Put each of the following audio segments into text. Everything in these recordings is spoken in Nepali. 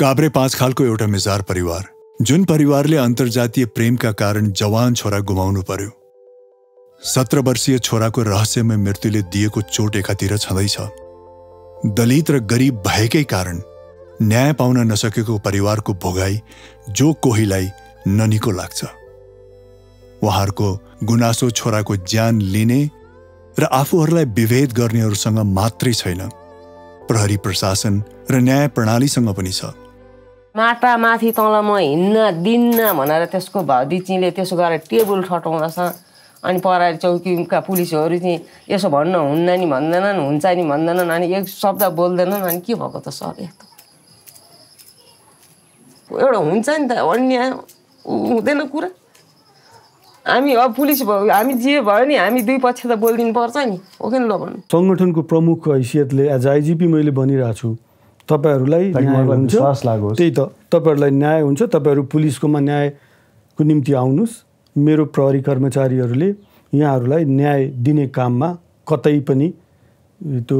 काभ्रे पाँच खालको एउटा मिजार परिवार जुन परिवारले अन्तर्जातीय प्रेमका कारण जवान छोरा गुमाउनु पर्यो सत्र वर्षीय छोराको रहस्यमय मृत्युले दिएको चोट एकातिर छँदैछ दलित र गरिब भएकै कारण न्याय पाउन नसकेको परिवारको भोगाई जो कोहीलाई ननिको लाग्छ उहाँहरूको गुनासो छोराको ज्यान लिने र आफूहरूलाई विभेद गर्नेहरूसँग मात्रै छैन प्रहरी प्रशासन र न्याय प्रणालीसँग पनि छ माटा माथि तल म हिँड्न दिन्न भनेर त्यसको भदिचीले त्यसो गरेर टेबल ठटाउँदछ अनि पराएर चौकीका पुलिसहरू चाहिँ यसो भन्न हुन्न नि भन्दैनन् हुन्छ नि भन्दैनन् अनि एक शब्द बोल्दैनन् अनि के भएको त सर यस्तो एउटा हुन्छ नि त अन्य हुँदैन कुरा हामी अब पुलिस भयो हामी जे भयो नि हामी दुई पक्ष त बोलिदिनु पर्छ नि हो कि ल भन्नु सङ्गठनको प्रमुख हैसियतले एज आइजिपी मैले भनिरहेको छु तपाईँहरूलाई न्याय हुन्छ त्यही त तपाईँहरूलाई न्याय हुन्छ तपाईँहरू पुलिसकोमा न्यायको निम्ति आउनुहोस् मेरो प्रहरी कर्मचारीहरूले यहाँहरूलाई न्याय दिने काममा कतै पनि त्यो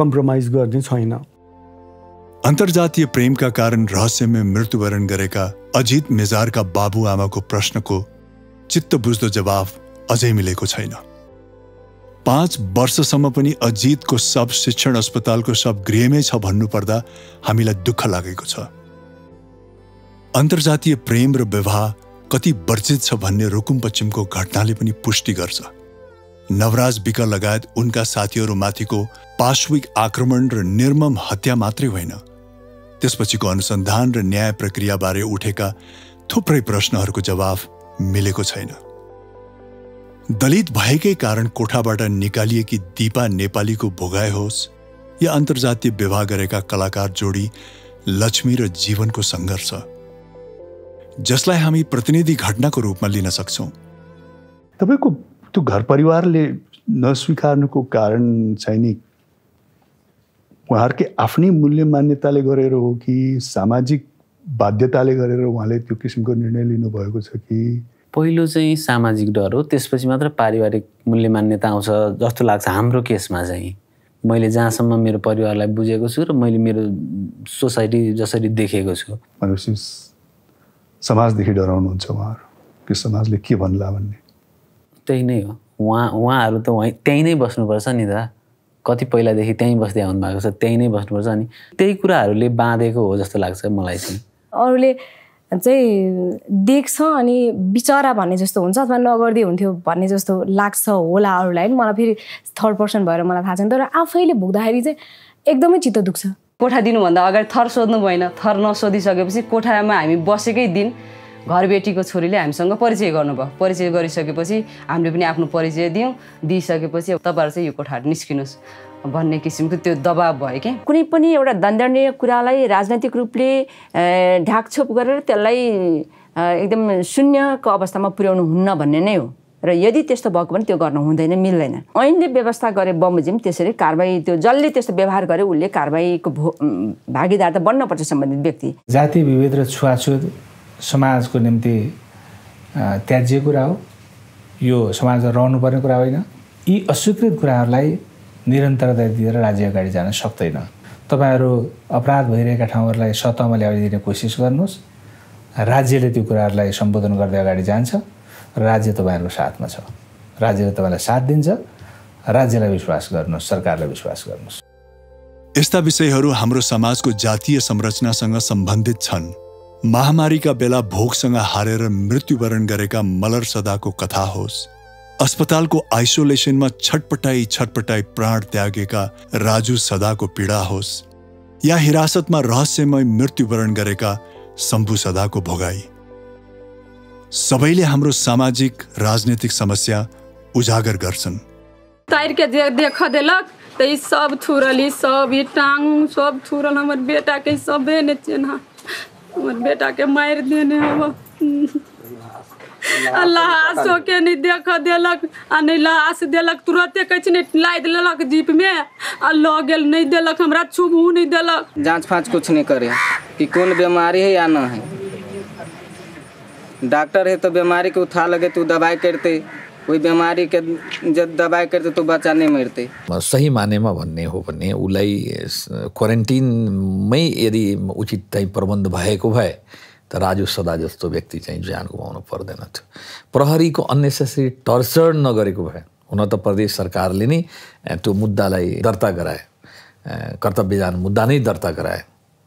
कम्प्रोमाइज गर्ने छैन अन्तर्जातीय प्रेमका कारण रहस्यमय मृत्युवरण गरेका अजित मेजारका बाबुआमाको प्रश्नको चित्त बुझ्दो जवाफ अझै मिलेको छैन पाँच वर्षसम्म पनि अजितको सब शिक्षण अस्पतालको सब गृहमै छ भन्नुपर्दा हामीलाई दुःख लागेको छ अन्तर्जातीय प्रेम र विवाह कति वर्जित छ भन्ने रुकुम पश्चिमको घटनाले पनि पुष्टि गर्छ नवराज विक लगायत उनका साथीहरूमाथिको पार्श्विक आक्रमण र निर्मम हत्या मात्रै होइन त्यसपछिको अनुसन्धान र न्याय प्रक्रियाबारे उठेका थुप्रै प्रश्नहरूको जवाफ मिलेको छैन दलित भएकै कारण कोठाबाट निकालिएकी दिपा नेपालीको भोगाए होस् या अन्तर्जातीय विवाह गरेका कलाकार जोडी लक्ष्मी र जीवनको सङ्घर्ष जसलाई हामी प्रतिनिधि घटनाको रूपमा लिन सक्छौँ तपाईँको त्यो घर परिवारले नस्वीकार्नुको कारण चाहिँ नि उहाँहरूकै आफ्नै मूल्य मान्यताले गरेर हो कि सामाजिक बाध्यताले गरेर उहाँले त्यो किसिमको निर्णय लिनुभएको छ कि पहिलो चाहिँ सामाजिक डर हो त्यसपछि मात्र पारिवारिक मूल्य मान्यता आउँछ जस्तो लाग्छ हाम्रो केसमा चाहिँ मैले जहाँसम्म मेरो परिवारलाई बुझेको छु र मैले मेरो सोसाइटी जसरी देखेको छु भनेपछि समाजदेखि डराउनुहुन्छ उहाँहरू कि समाजले के भन्ला भन्ने त्यही नै हो उहाँ उहाँहरू त त्यहीँ नै बस्नुपर्छ नि त कति पहिलादेखि त्यहीँ बस्दै आउनु भएको छ त्यहीँ नै बस्नुपर्छ अनि त्यही कुराहरूले बाँधेको हो जस्तो लाग्छ मलाई चाहिँ अरूले चाहिँ देख्छ अनि बिचरा भन्ने जस्तो हुन्छ अथवा नगर्दै हुन्थ्यो भन्ने जस्तो लाग्छ होला अरूलाई मलाई फेरि थर्ड पर्सन भएर मलाई थाहा छैन तर आफैले भोग्दाखेरि चाहिँ एकदमै चित्त दुख्छ कोठा दिनुभन्दा अगाडि थर सोध्नु भएन थर नसोधिसकेपछि कोठामा हामी बसेकै दिन घरबेटीको छोरीले हामीसँग परिचय गर्नुभयो परिचय गरिसकेपछि हामीले पनि आफ्नो परिचय दियौँ दिइसकेपछि तपाईँहरू चाहिँ यो कोठाहरू निस्किनुहोस् भन्ने किसिमको त्यो दबाब भयो क्या कुनै पनि एउटा दण्डनीय कुरालाई राजनैतिक रूपले ढाकछोप गरेर त्यसलाई एकदम शून्यको अवस्थामा पुर्याउनु हुन्न भन्ने नै हो र यदि त्यस्तो भएको भने त्यो गर्न हुँदैन मिल्दैन ऐनले व्यवस्था गरे बमोजिम त्यसरी कारवाही त्यो जसले त्यस्तो व्यवहार गरे उसले कारवाहीको भो भागीदार त बन्नपर्छ सम्बन्धित व्यक्ति जाति विभेद र छुवाछुत समाजको निम्ति त्याज्य कुरा हो यो समाजमा रहनुपर्ने कुरा होइन यी अस्वीकृत कुराहरूलाई निरन्तरता दिएर राज्य अगाडि जान सक्दैन तपाईँहरू अपराध भइरहेका ठाउँहरूलाई सतहमा ल्याइदिने कोसिस गर्नुहोस् राज्यले त्यो कुराहरूलाई सम्बोधन गर्दै अगाडि जान्छ राज्य तपाईँहरूको साथमा छ राज्यले तपाईँलाई साथ दिन्छ राज्यलाई विश्वास गर्नुहोस् सरकारलाई विश्वास गर्नुहोस् यस्ता विषयहरू हाम्रो समाजको जातीय संरचनासँग सम्बन्धित छन् महामारीका बेला भोकसँग हारेर मृत्युवरण गरेका मलर सदाको कथा होस् अस्पतालको आइसोलेसनमा छटपटाई छटपटाई प्राण त्यागेका राजु सदाको पीडा होस् या हिरासतमा रहस्यमय मृत्युवरण गरेका शम्भु सदाको भोगाई सबैले हाम्रो सामाजिक राजनैतिक समस्या उजागर गर्छन् सब थुरली सब सब लहास होके नहीं देख दिलक आ नहीं लहास दिलक तुरंते कह लाद लक जीप में आ ल गेल नहीं दिलक हमारा छुबू नहीं दिलक जांच फाँच कुछ नहीं करे कि कौन बीमारी है या ना है डॉक्टर है तो बीमारी के उठा लगे तो दवाई करते कोई बीमारी के जब दवाई करते तो बच्चा नहीं मरते सही माने में भन्ने हो भने उसलाई क्वारेन्टीनमें यदि उचित प्रबंध भाई भएको त राजु सदा जस्तो व्यक्ति चाहिँ ज्यान गुमाउनु पर्दैन थियो प्रहरीको अन्नेसेसरी टर्चर नगरेको भए हुन त प्रदेश सरकारले नै त्यो मुद्दालाई दर्ता गराए कर्तव्यदान मुद्दा नै दर्ता गराए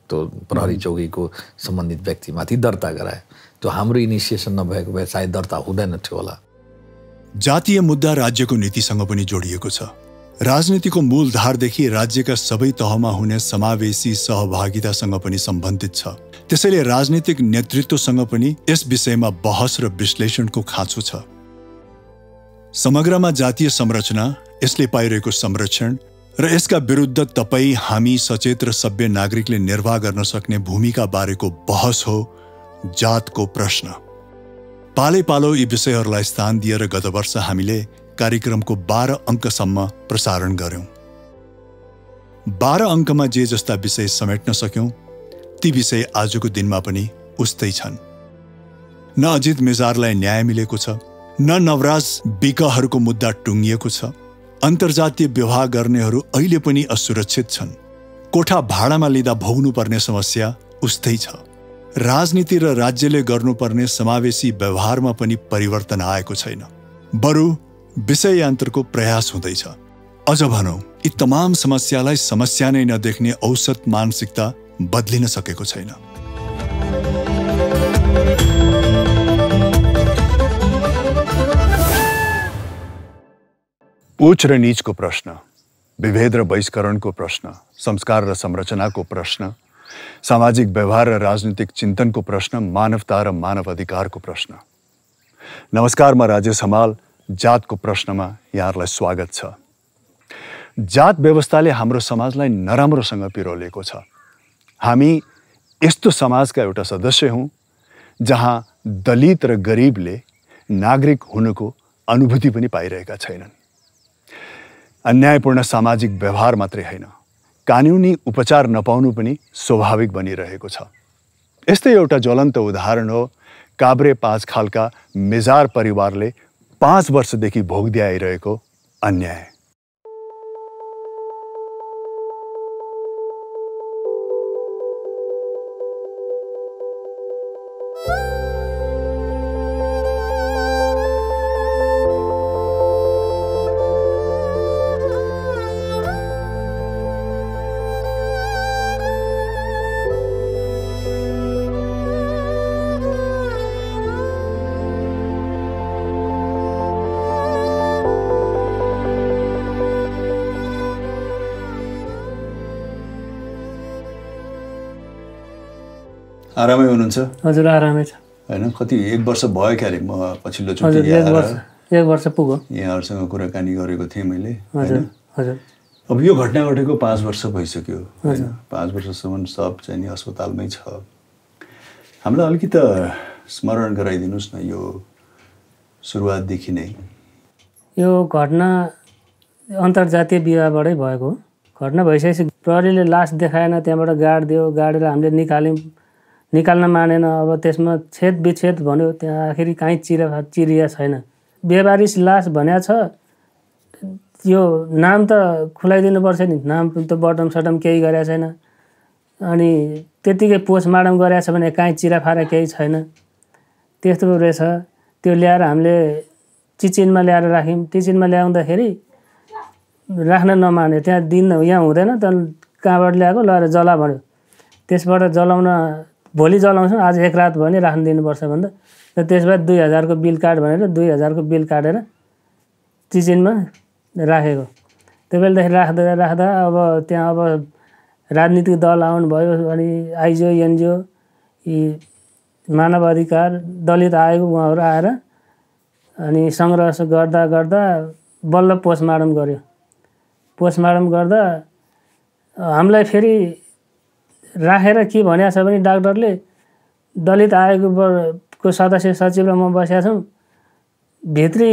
त्यो प्रहरी चौकीको सम्बन्धित व्यक्तिमाथि दर्ता गराए त्यो हाम्रो इनिसिएसन नभएको भए सायद दर्ता हुँदैन थियो होला जातीय मुद्दा राज्यको नीतिसँग पनि जोडिएको छ राजनीतिको मूलधारदेखि राज्यका सबै तहमा हुने समावेशी सहभागितासँग पनि सम्बन्धित छ त्यसैले राजनीतिक नेतृत्वसँग पनि यस विषयमा बहस र विश्लेषणको खाँचो छ समग्रमा जातीय संरचना यसले पाइरहेको संरक्षण र यसका विरुद्ध तपाईँ हामी सचेत र सभ्य नागरिकले निर्वाह गर्न सक्ने भूमिका बारेको बहस हो जातको प्रश्न पालै पालो यी विषयहरूलाई स्थान दिएर गत वर्ष हामीले कार्यक्रमको बाह्र अङ्कसम्म प्रसारण गऱ्यौँ बाह्र अङ्कमा जे जस्ता विषय समेट्न सक्यौँ ती विषय आजको दिनमा पनि उस्तै छन् न अजित मेजारलाई न्याय मिलेको छ न नवराज विकहरूको मुद्दा टुङ्गिएको छ अन्तर्जातीय विवाह गर्नेहरू अहिले पनि असुरक्षित छन् कोठा भाडामा लिँदा भोग्नुपर्ने समस्या उस्तै छ राजनीति र राज्यले गर्नुपर्ने समावेशी व्यवहारमा पनि परिवर्तन आएको छैन बरु विषययन्त्रको प्रयास हुँदैछ अझ भनौँ यी तमाम समस्यालाई समस्या नै नदेख्ने औसत मानसिकता बदलिन सकेको छैन उच र निचको प्रश्न विभेद र बहिष्करणको प्रश्न संस्कार र संरचनाको प्रश्न सामाजिक व्यवहार र राजनीतिक चिन्तनको प्रश्न मानवता र मानव अधिकारको प्रश्न नमस्कार म राजेश हमाल जात को प्रश्न में यहाँ स्वागत जात व्यवस्था हाम्रो समाज नराम्रोसँग पिरोले छ यो समाज का एटा सदस्य हूं जहाँ दलित रीब ने नागरिक को अनुभूति पाई छन अन्यायपूर्ण सामाजिक व्यवहार मात्र है कानूनी उपचार नपाउनु भी स्वाभाविक बनी छ ये एटा ज्वलंत उदाहरण हो काभ्रे का मिजार मेजार ने पाँच वर्षदेखि भोग्दै आइरहेको अन्याय आरामै हुनुहुन्छ हजुर आरामै छ होइन कति एक वर्ष भयो क्या अरे म पछिल्लो चोटि एक वर्ष पुग्यो यहाँहरूसँग कुराकानी गरेको थिएँ मैले हजुर अब यो घटना घटेको पाँच वर्ष भइसक्यो होइन पाँच वर्षसम्म सब चाहिँ नि अस्पतालमै छ हामीलाई अलिकति स्मरण गराइदिनुहोस् न यो सुरुवातदेखि नै यो घटना अन्तर्जातीय विवाहबाटै भएको घटना भइसकेपछि प्रहरीले लास देखाएन त्यहाँबाट गाड दियो गाडेर हामीले निकाल्यौँ निकाल्न मानेन अब त्यसमा छेद विच्छेद भन्यो त्यहाँ आखिर काहीँ चिरा चिरिया छैन व्यापारी लास भन्या छ यो नाम त खुलाइदिनु पर्छ नि नाम त बटम सटम केही गरेका छैन अनि त्यत्तिकै पोस्टमार्टम गरेका छ भने काहीँ चिराफारा केही छैन त्यस्तो रहेछ त्यो ल्याएर हामीले चिचिनमा ल्याएर राख्यौँ टिचिनमा ल्याउँदाखेरि राख्न नमाने त्यहाँ दिन यहाँ हुँदैन त कहाँबाट ल्याएको लगाएर जला भन्यो त्यसबाट जलाउन भोलि जलाउँछौँ आज एक रात भयो भने राख्न दिनुपर्छ भन्दा र त्यसबाद दुई हजारको बिल काट भनेर दुई हजारको बिल काटेर चिचिनमा राखेको त्यो बेलादेखि राख्दा राख्दा अब त्यहाँ अब राजनीतिक दल भयो अनि आइजिओ एनजिओ यी मानव अधिकार दलित आयोग उहाँहरू आएर अनि सङ्घर्ष गर्दा गर्दा बल्ल पोस्टमार्टम गऱ्यो पोस्टमार्टम गर्दा हामीलाई फेरि राखेर के भनिएको छ भने डाक्टरले दलित आयोगको सदस्य सचिव र म बसेका छौँ भित्री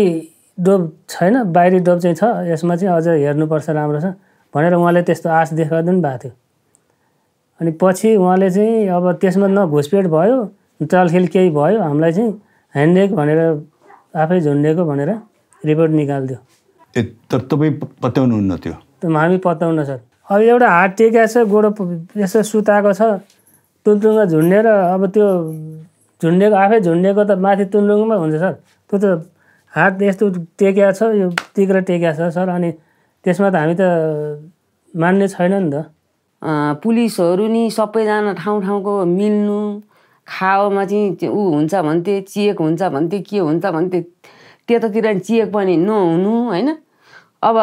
डोब छैन बाहिरी डोब चाहिँ छ यसमा चाहिँ अझ हेर्नुपर्छ राम्रो छ भनेर उहाँले त्यस्तो आश देखाइदिनु भएको थियो अनि पछि उहाँले चाहिँ अब त्यसमा न घुसपेट भयो चलखेल केही भयो हामीलाई चाहिँ ह्यान्डेक भनेर आफै झुन्डेको भनेर रिपोर्ट निकालिदियो तपाईँ पत्याउनुहुन्न त्यो हामी पत्याउन सर अब एउटा हात टेकेको छ गोडो यसो सुताएको छ टुङ्टुङ्गा झुन्डेर अब त्यो झुन्डेको आफै झुन्डेको त माथि टुङ्टुङ्गमा हुन्छ सर त्यो त हात यस्तो टेक्या छ यो टिक्र टेक्या छ सर अनि त्यसमा त हामी त मान्ने छैन नि त पुलिसहरू नि सबैजना ठाउँ ठाउँको मिल्नु खाओमा चाहिँ ऊ हुन्छ भन्थे चेक हुन्छ भन्थे के हुन्छ भन्थे त्यतातिर चिएको पनि नहुनु होइन अब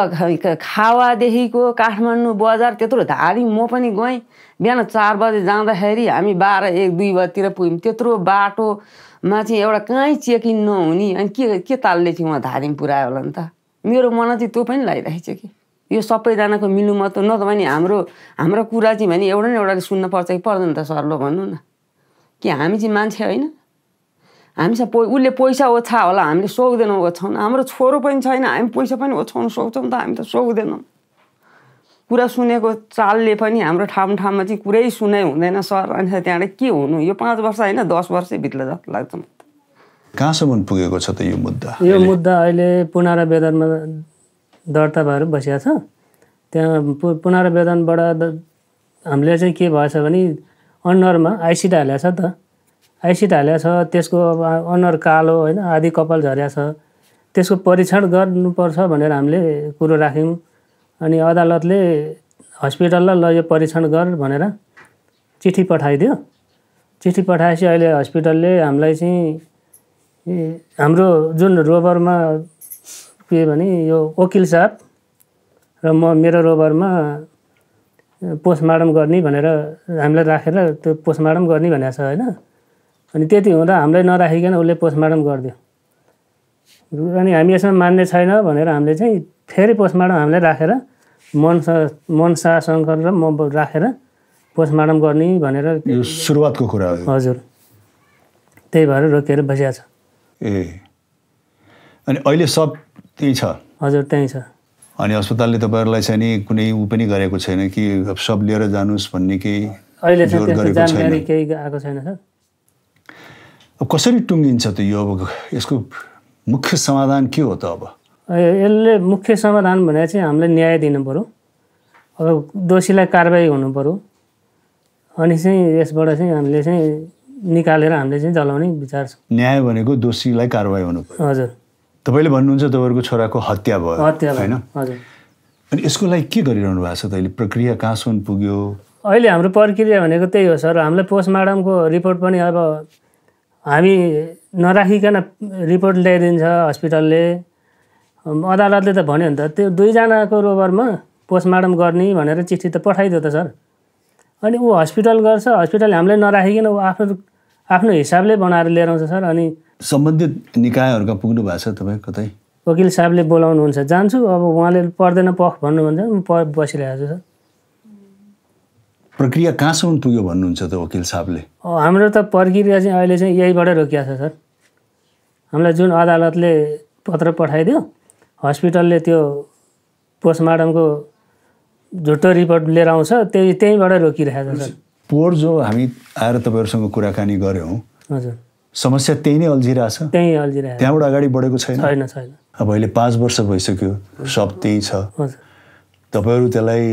खावादेखिको काठमाडौँ बजार त्यत्रो धारी म पनि गएँ बिहान चार बजे जाँदाखेरि हामी बाह्र एक दुई बजीतिर पुग्यौँ त्यत्रो बाटोमा चाहिँ एउटा कहीँ चेकिङ नहुने अनि के के तालले चाहिँ उहाँ धारिम पुऱ्यायो होला नि त मेरो मन चाहिँ त्यो पनि लागिरहेको छ कि यो सबैजनाको मिल्नु मात्र न त भने हाम्रो हाम्रो कुरा चाहिँ भने एउटा न एउटाले सुन्नुपर्छ कि पर्दैन त सरलो भन्नु न कि हामी चाहिँ मान्छे होइन हामीसँग पो उसले पैसा ओछा होला हामीले सोक्दैनौँ ओछ्याउन हाम्रो छोरो पनि छैन हामी पैसा पनि ओछ्याउन सक्छौँ त हामी त सोक्दैनौँ कुरा सुनेको चालले पनि हाम्रो ठाउँ ठाउँमा चाहिँ कुरै सुनाइ हुँदैन सर अनि त्यहाँबाट के हुनु यो पाँच वर्ष होइन दस भित्र जस्तो लाग्छ कहाँसम्म पुगेको छ त यो मुद्दा यो मुद्दा अहिले पुनारा वेदनमा दर्ता भएर बसिया छ त्यहाँ पु पुनरा वेदनबाट हामीले चाहिँ के भएछ भने अन्डरमा आइसिडी हालेको छ त आइसिट हालेको छ त्यसको अब अनुहार कालो होइन आदि कपाल झर्या छ त्यसको परीक्षण गर्नुपर्छ भनेर हामीले कुरो राख्यौँ अनि अदालतले हस्पिटललाई ल यो परीक्षण गर भनेर चिठी पठाइदियो चिठी पठाएपछि अहिले हस्पिटलले हामीलाई चाहिँ हाम्रो जुन रोबरमा के भने यो वकिल साहब र म मेरो रोबरमा पोस्टमार्टम गर्ने भनेर हामीलाई राखेर त्यो पोस्टमार्टम गर्ने भनेको छ होइन अनि त्यति हुँदा हामीलाई नराखिकन उसले पोस्टमार्टम गरिदियो अनि हामी यसमा मान्ने छैन भनेर हामीले चाहिँ फेरि पोस्टमार्टम हामीलाई राखेर मनसा मनसा शङ्कर र म राखेर पोस्टमार्टम गर्ने भनेर सुरुवातको कुरा हजुर त्यही भएर रोकेर बसिया छ ए अनि अहिले सब त्यही छ हजुर त्यहीँ छ अनि अस्पतालले तपाईँहरूलाई चाहिँ नि कुनै ऊ पनि गरेको छैन कि सब लिएर जानुहोस् भन्ने केही अहिले जानकारी केही आएको छैन सर अब कसरी टुङ्गिन्छ त यो अब यसको मुख्य समाधान के हो त अब यसले मुख्य समाधान भने चाहिँ हामीलाई न्याय दिनु पऱ्यो अब दोषीलाई कारवाही हुनु पऱ्यो अनि चाहिँ यसबाट चाहिँ हामीले चाहिँ निकालेर हामीले चाहिँ जलाउने विचार छ न्याय भनेको दोषीलाई कारवाही हुनु पऱ्यो हजुर तपाईँले भन्नुहुन्छ तपाईँहरूको छोराको हत्या भयो हत्या होइन हजुर अनि यसको लागि के गरिरहनु भएको छ त अहिले प्रक्रिया कहाँसम्म पुग्यो अहिले हाम्रो प्रक्रिया भनेको त्यही हो सर हामीलाई पोस्टमार्टमको रिपोर्ट पनि अब हामी नराखिकन रिपोर्ट ल्याइदिन्छ हस्पिटलले अदालतले त भन्यो नि त त्यो दुईजनाको रोबरमा पोस्टमार्टम गर्ने भनेर चिठी त पठाइदियो त सर अनि ऊ हस्पिटल गर्छ हस्पिटल हामीलाई नराखिकन ऊ आफ्नो आफ्नो हिसाबले बनाएर लिएर आउँछ सर अनि सम्बन्धित निकायहरूका पुग्नु भएको छ तपाईँ कतै वकिल साहबले बोलाउनुहुन्छ जान्छु अब उहाँले पर्दैन पख भन्नुहुन्छ म प बसिरहेको छु सर प्रक्रिया कहाँसम्म पुग्यो भन्नुहुन्छ त वकिल साहबले हाम्रो त प्रक्रिया चाहिँ अहिले चाहिँ यहीबाट रोकिया छ सर हामीलाई जुन अदालतले पत्र पठाइदियो हस्पिटलले त्यो पोस्टमार्टमको झुटो रिपोर्ट लिएर आउँछ त्यही त्यहीँबाट रोकिरहेको छ सर पोहोर जो हामी आएर तपाईँहरूसँग कुराकानी गऱ्यौँ हजुर समस्या त्यही नै अल्झिरहेछ त्यहीँ अल्झिरहेको त्यहाँबाट अगाडि बढेको छैन छैन छैन अब अहिले पाँच वर्ष भइसक्यो सब त्यही छ तपाईँहरू त्यसलाई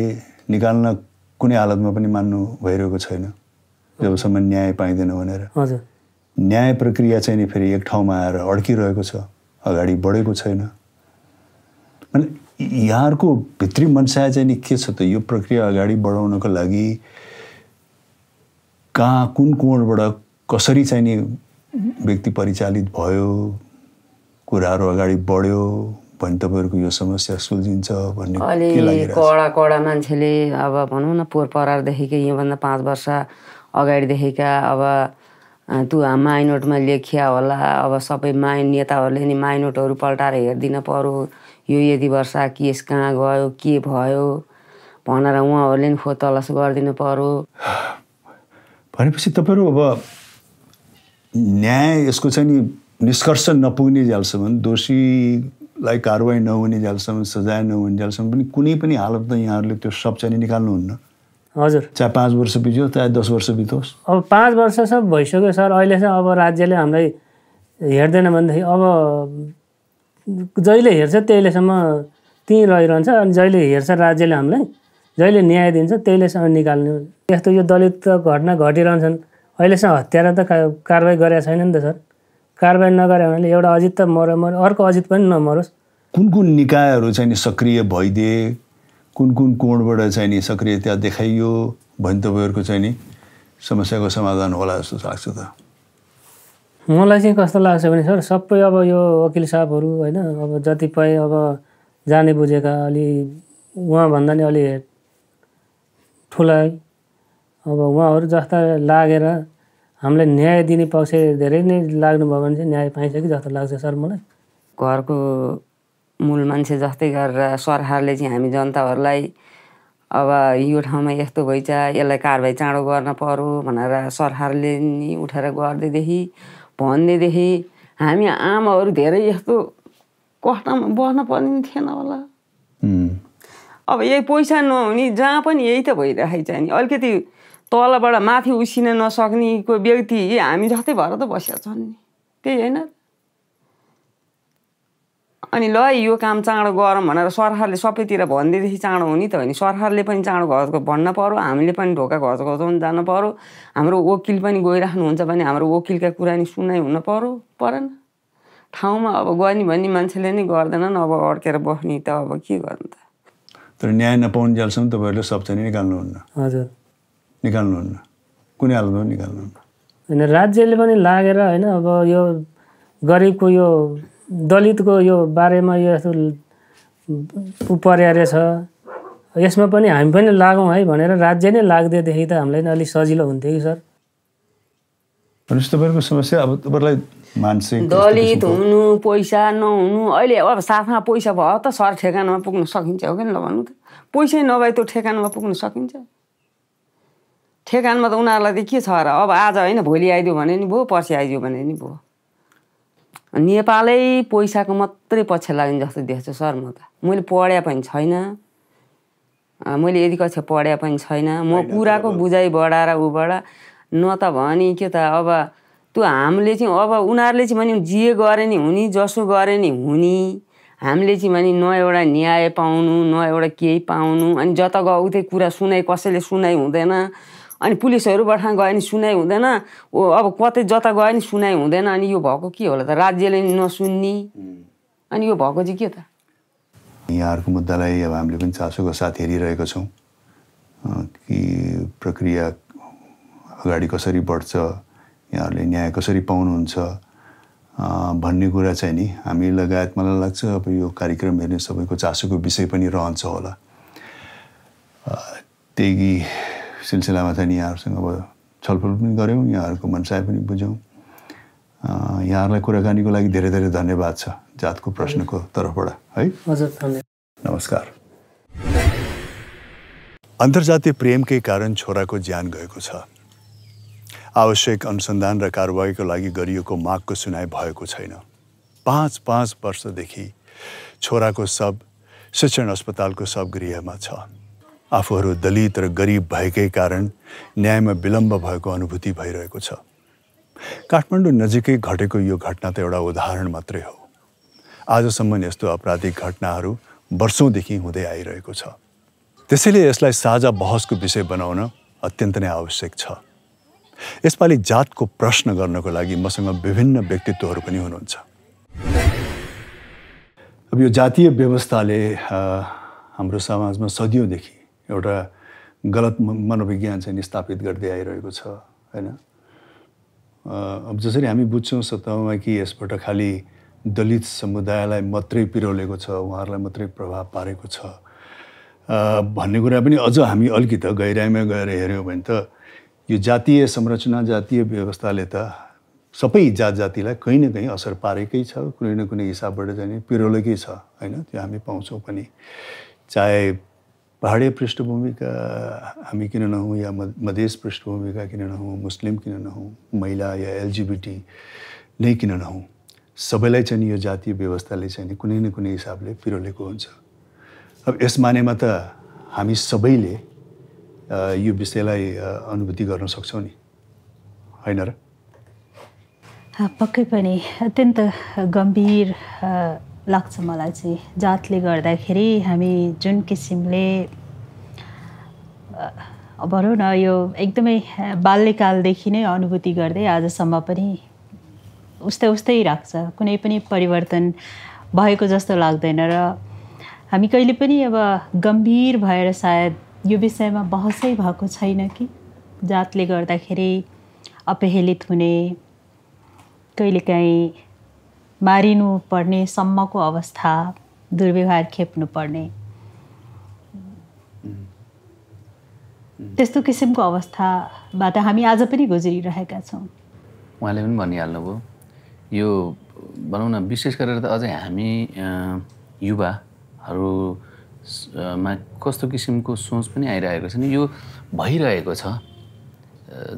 निकाल्न कुनै हालतमा पनि मान्नु भइरहेको छैन जबसम्म न्याय पाइँदैन भनेर हजुर न्याय प्रक्रिया चाहिँ नि फेरि एक ठाउँमा आएर अड्किरहेको छ अगाडि बढेको छैन अनि यहाँहरूको भित्री मनसाय चाहिँ नि के छ त यो प्रक्रिया अगाडि बढाउनको लागि कहाँ कुन कोणबाट कसरी चाहिँ नि व्यक्ति परिचालित भयो कुराहरू अगाडि बढ्यो भने तपाईँहरूको यो समस्या सुल्झिन्छ भन्ने अलि कडा कडा मान्छेले अब भनौँ न पोहोर परारदेखिकै योभन्दा पाँच वर्ष अगाडिदेखिका अब तु माइनोटमा लेखिया होला अब सबै माइन नेताहरूले नि माइनोटहरू पल्टाएर हेरिदिन पऱ्यो यो यति वर्ष केस कहाँ गयो के भयो भनेर उहाँहरूले नि खोज गरिदिनु पऱ्यो भनेपछि तपाईँहरू अब न्याय यसको चाहिँ नि निष्कर्ष नपुग्ने जालसम्म दोषी लाई कारवाही नहुने जेलसम्म सजाय नहुने जेलसम्म पनि कुनै पनि हालतमा यहाँहरूले त्यो सब चाहिँ निकाल्नुहुन्न हजुर चाहे पाँच वर्ष बित्योस् चाहे दस वर्ष बितोस् अब पाँच वर्ष सब भइसक्यो सर अहिले अहिलेसम्म अब राज्यले हामीलाई हेर्दैन भनेदेखि अब जहिले हेर्छ त्यहिलेसम्म त्यहीँ रहिरहन्छ अनि जहिले हेर्छ राज्यले हामीलाई जहिले न्याय दिन्छ त्यहीलेसम्म निकाल्नु त्यस्तो यो दलित घटना घटिरहन्छन् अहिलेसम्म हत्यारा त कारवाही गरेका छैन नि त सर कारबाही नगर्यो भने एउटा अजित त मर मर अर्को अजित पनि नमरोस् कुन कुन निकायहरू चाहिँ नि सक्रिय भइदिए कुन कुन कोणबाट चाहिँ नि सक्रियता देखाइयो भने तपाईँहरूको चाहिँ नि समस्याको समाधान होला जस्तो लाग्छ त मलाई चाहिँ कस्तो लाग्छ भने सर सबै अब यो वकिल साहबहरू होइन अब जति पाए अब जाने बुझेका अलि उहाँभन्दा नि अलि ठुला अब उहाँहरू जस्ता लागेर हामीलाई न्याय दिने पक्ष धेरै नै लाग्नुभयो भने चाहिँ न्याय पाइन्छ कि जस्तो लाग्छ सर मलाई घरको मूल मान्छे जस्तै गरेर सरकारले चाहिँ हामी जनताहरूलाई अब यो ठाउँमा यस्तो भइचा यसलाई कारवाही चाँडो गर्न पऱ्यो भनेर सरकारले नि उठेर गरिदिएदेखि भनिदिएदेखि हामी आमाहरू धेरै यस्तो कष्टमा बस्न पर्ने थिएन होला अब यही पैसा नहुने जहाँ पनि यही त भइरहेको छ नि अलिकति तलबाट माथि उसिन नसक्नेको व्यक्ति हामी जस्तै भएर त बसेका छन् नि त्यही होइन अनि ल यो काम चाँडो गरौँ भनेर सरकारले सबैतिर भनिदिएदेखि चाँडो हुने त होइन सरकारले पनि चाँडो घर भन्न पऱ्यो हामीले पनि ढोका घर घचाउनु जानु पऱ्यो हाम्रो वकिल पनि गइराख्नुहुन्छ भने हाम्रो वकिलका कुरा नि सुनाइ हुन पऱ्यो परेन ठाउँमा अब गर्ने भन्ने मान्छेले नै गर्दैनन् अब अड्केर बस्ने त अब के गर्नु त तर न्याय नपाउने जेलसम्म तपाईँहरूले सब्चेनी निकाल्नुहुन्न हजुर निकाल्नुहुन्न कुनै हालतमा निकाल्नुहुन्न होइन राज्यले पनि लागेर होइन अब यो गरिबको यो दलितको यो बारेमा यो यस्तो पर्यारे छ यसमा पनि हामी पनि लागौँ है भनेर राज्य नै लाग्दैदेखि त हामीलाई नै अलिक सजिलो हुन्थ्यो कि सर भनेपछि तपाईँको समस्या अब तपाईँलाई मान्छे दलित हुनु पैसा नहुनु अहिले अब साथमा पैसा भयो त सर ठेगानामा पुग्न सकिन्छ हो कि ल भन्नु त पैसै नभए त्यो ठेगानामा पुग्न सकिन्छ ठेगानमा त उनीहरूलाई त के छ र अब आज होइन भोलि आइदियो भने नि भयो पर्सि आइदियो भने नि भयो नेपालै पैसाको मात्रै पक्ष लाग्ने जस्तो देख्छु सर म त मैले पढ्या पनि छैन मैले यदि कक्षा पढे पनि छैन म कुराको बुझाइ बढाएर ऊबाट न त भने के त अब त्यो हामीले चाहिँ अब उनीहरूले चाहिँ भने जे गरे नि हुने जसो गरे नि हुने हामीले चाहिँ भने न एउटा न्याय पाउनु न एउटा केही पाउनु अनि जता गयो उतै कुरा सुनाइ कसैले सुनाइ हुँदैन अनि पुलिसहरूबाट गयो नि सुनाइ हुँदैन अब कतै जता गयो नि सुनाइ हुँदैन अनि यो भएको के होला त राज्यले नसुन्ने अनि यो भएको चाहिँ के त यहाँहरूको मुद्दालाई अब हामीले पनि चासोको साथ हेरिरहेको छौँ कि प्रक्रिया अगाडि कसरी बढ्छ यहाँहरूले न्याय कसरी पाउनुहुन्छ भन्ने कुरा चाहिँ नि हामी लगायत मलाई लाग्छ अब यो कार्यक्रम हेर्ने सबैको चासोको विषय पनि रहन्छ होला त्यही सिलसिलामा चाहिँ यहाँहरूसँग अब छलफल पनि गऱ्यौँ यहाँहरूको मनसाय पनि बुझ्यौँ यहाँहरूलाई कुराकानीको लागि धेरै धेरै धन्यवाद छ जातको प्रश्नको तर्फबाट है हजुर नमस्कार अन्तर्जातीय प्रेमकै कारण छोराको ज्यान गएको छ आवश्यक अनुसन्धान र कारवाहीको लागि गरिएको मागको सुनाइ भएको छैन पाँच पाँच वर्षदेखि छोराको सब शिक्षण अस्पतालको सब गृहमा छ आफूहरू दलित र गरिब भएकै कारण न्यायमा विलम्ब भएको अनुभूति भइरहेको छ काठमाडौँ नजिकै घटेको यो घटना त एउटा उदाहरण मात्रै हो आजसम्म यस्तो आपराधिक घटनाहरू वर्षौँदेखि हुँदै आइरहेको छ त्यसैले यसलाई साझा बहसको विषय बनाउन अत्यन्त नै आवश्यक छ यसपालि जातको प्रश्न गर्नको लागि मसँग विभिन्न व्यक्तित्वहरू पनि हुनुहुन्छ अब यो जातीय व्यवस्थाले हाम्रो समाजमा सदियौँदेखि एउटा गलत मनोविज्ञान चाहिँ स्थापित गर्दै आइरहेको छ होइन अब जसरी हामी बुझ्छौँ सत्तामा कि यसबाट खालि दलित समुदायलाई मात्रै पिरोलेको छ उहाँहरूलाई मात्रै प्रभाव पारेको छ भन्ने कुरा पनि अझ हामी अलिकति गहिराइमा गएर हेऱ्यौँ भने त यो जातीय संरचना जातीय व्यवस्थाले त सबै जात जातिलाई कहीँ न कहीँ असर पारेकै छ कुनै न कुनै हिसाबबाट चाहिँ पिरोलेकै छ होइन त्यो हामी पाउँछौँ पनि चाहे पहाडे पृष्ठभूमिका हामी किन नहौँ या मधेस पृष्ठभूमिका किन नहौँ मुस्लिम किन नहौँ महिला या एलजिबिटी नै किन नहौँ सबैलाई चाहिँ यो जातीय व्यवस्थाले चाहिँ कुनै न कुनै हिसाबले पिरोलेको हुन्छ अब यस मानेमा त हामी सबैले यो विषयलाई अनुभूति गर्न सक्छौँ नि होइन र पक्कै पनि अत्यन्त गम्भीर लाग्छ मलाई चाहिँ जातले गर्दाखेरि हामी जुन किसिमले भनौँ न यो एकदमै बाल्यकालदेखि नै अनुभूति गर्दै आजसम्म पनि उस्तै उस्तै राख्छ कुनै पनि परिवर्तन भएको जस्तो लाग्दैन र हामी कहिले पनि अब गम्भीर भएर सायद यो विषयमा बहसै भएको छैन कि जातले गर्दाखेरि अपहेलित हुने कहिलेकाहीँ मारिनु पर्ने सम्मको अवस्था दुर्व्यवहार खेप्नु पर्ने त्यस्तो किसिमको अवस्थाबाट हामी आज पनि गुजरिरहेका छौँ उहाँले पनि भनिहाल्नुभयो यो भनौँ न विशेष गरेर त अझै हामी युवाहरूमा कस्तो किसिमको सोच पनि आइरहेको छ नि यो भइरहेको छ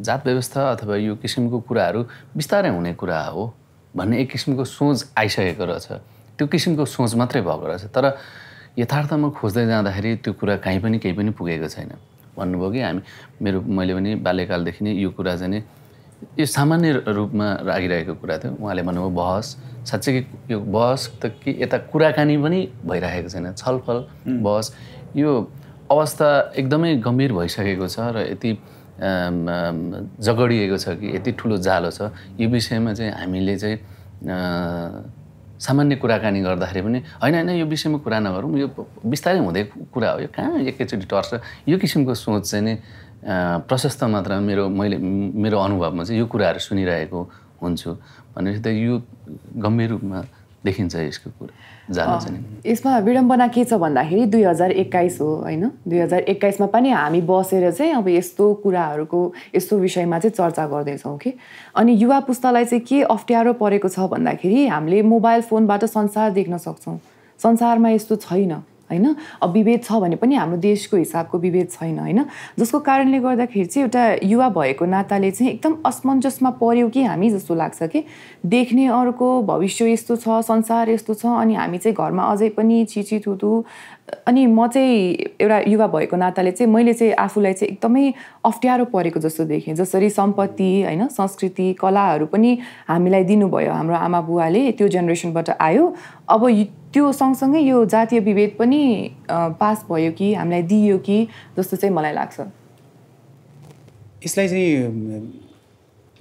जात व्यवस्था अथवा यो किसिमको कुराहरू बिस्तारै हुने कुरा हो भन्ने एक किसिमको सोच आइसकेको रहेछ त्यो किसिमको सोच मात्रै भएको रहेछ तर यथार्थमा खोज्दै जाँदाखेरि त्यो कुरा काहीँ पनि केही पनि पुगेको छैन भन्नुभयो कि हामी मेरो मैले पनि बाल्यकालदेखि नै यो कुरा चाहिँ नि यो सामान्य रूपमा लागिरहेको कुरा थियो उहाँले भन्नुभयो बहस साँच्चै यो बहस त के यता कुराकानी पनि भइरहेको छैन छलफल बहस यो अवस्था एकदमै गम्भीर भइसकेको छ र यति जगडिएको छ कि यति ठुलो जालो छ यो विषयमा चाहिँ हामीले चाहिँ सामान्य कुराकानी गर्दाखेरि पनि होइन होइन यो विषयमा कुरा नगरौँ यो बिस्तारै हुँदै कुरा हो यो कहाँ एकैचोटि टर्छ यो किसिमको सोच चाहिँ नि प्रशस्त मात्रामा मेरो मैले मेरो अनुभवमा चाहिँ यो कुराहरू सुनिरहेको हुन्छु भनेपछि त यो गम्भीर रूपमा देखिन्छ यसको कुरा यसमा विडम्बना के छ भन्दाखेरि दुई हजार एक्काइस हो होइन दुई हजार एक्काइसमा पनि हामी बसेर चाहिँ अब यस्तो कुराहरूको यस्तो विषयमा चाहिँ चर्चा गर्दैछौँ कि अनि युवा पुस्तालाई चाहिँ के अप्ठ्यारो परेको छ भन्दाखेरि हामीले मोबाइल फोनबाट संसार देख्न सक्छौँ संसारमा यस्तो छैन होइन अब विभेद छ भने पनि हाम्रो देशको हिसाबको विभेद छैन होइन जसको कारणले गर्दाखेरि चाहिँ एउटा युवा भएको नाताले चाहिँ एकदम असमञ्जसमा पऱ्यो कि हामी जस्तो लाग्छ कि देख्ने अर्को भविष्य यस्तो छ संसार यस्तो छ अनि हामी चाहिँ घरमा अझै पनि छिची थुतु अनि म चाहिँ एउटा युवा भएको नाताले चाहिँ मैले चाहिँ आफूलाई चाहिँ एकदमै अप्ठ्यारो परेको जस्तो देखेँ जसरी सम्पत्ति होइन संस्कृति कलाहरू पनि हामीलाई दिनुभयो हाम्रो आमा बुवाले त्यो जेनेरेसनबाट आयो अब त्यो सँगसँगै यो जातीय विभेद पनि पास भयो कि हामीलाई दियो कि जस्तो चाहिँ मलाई लाग्छ यसलाई चाहिँ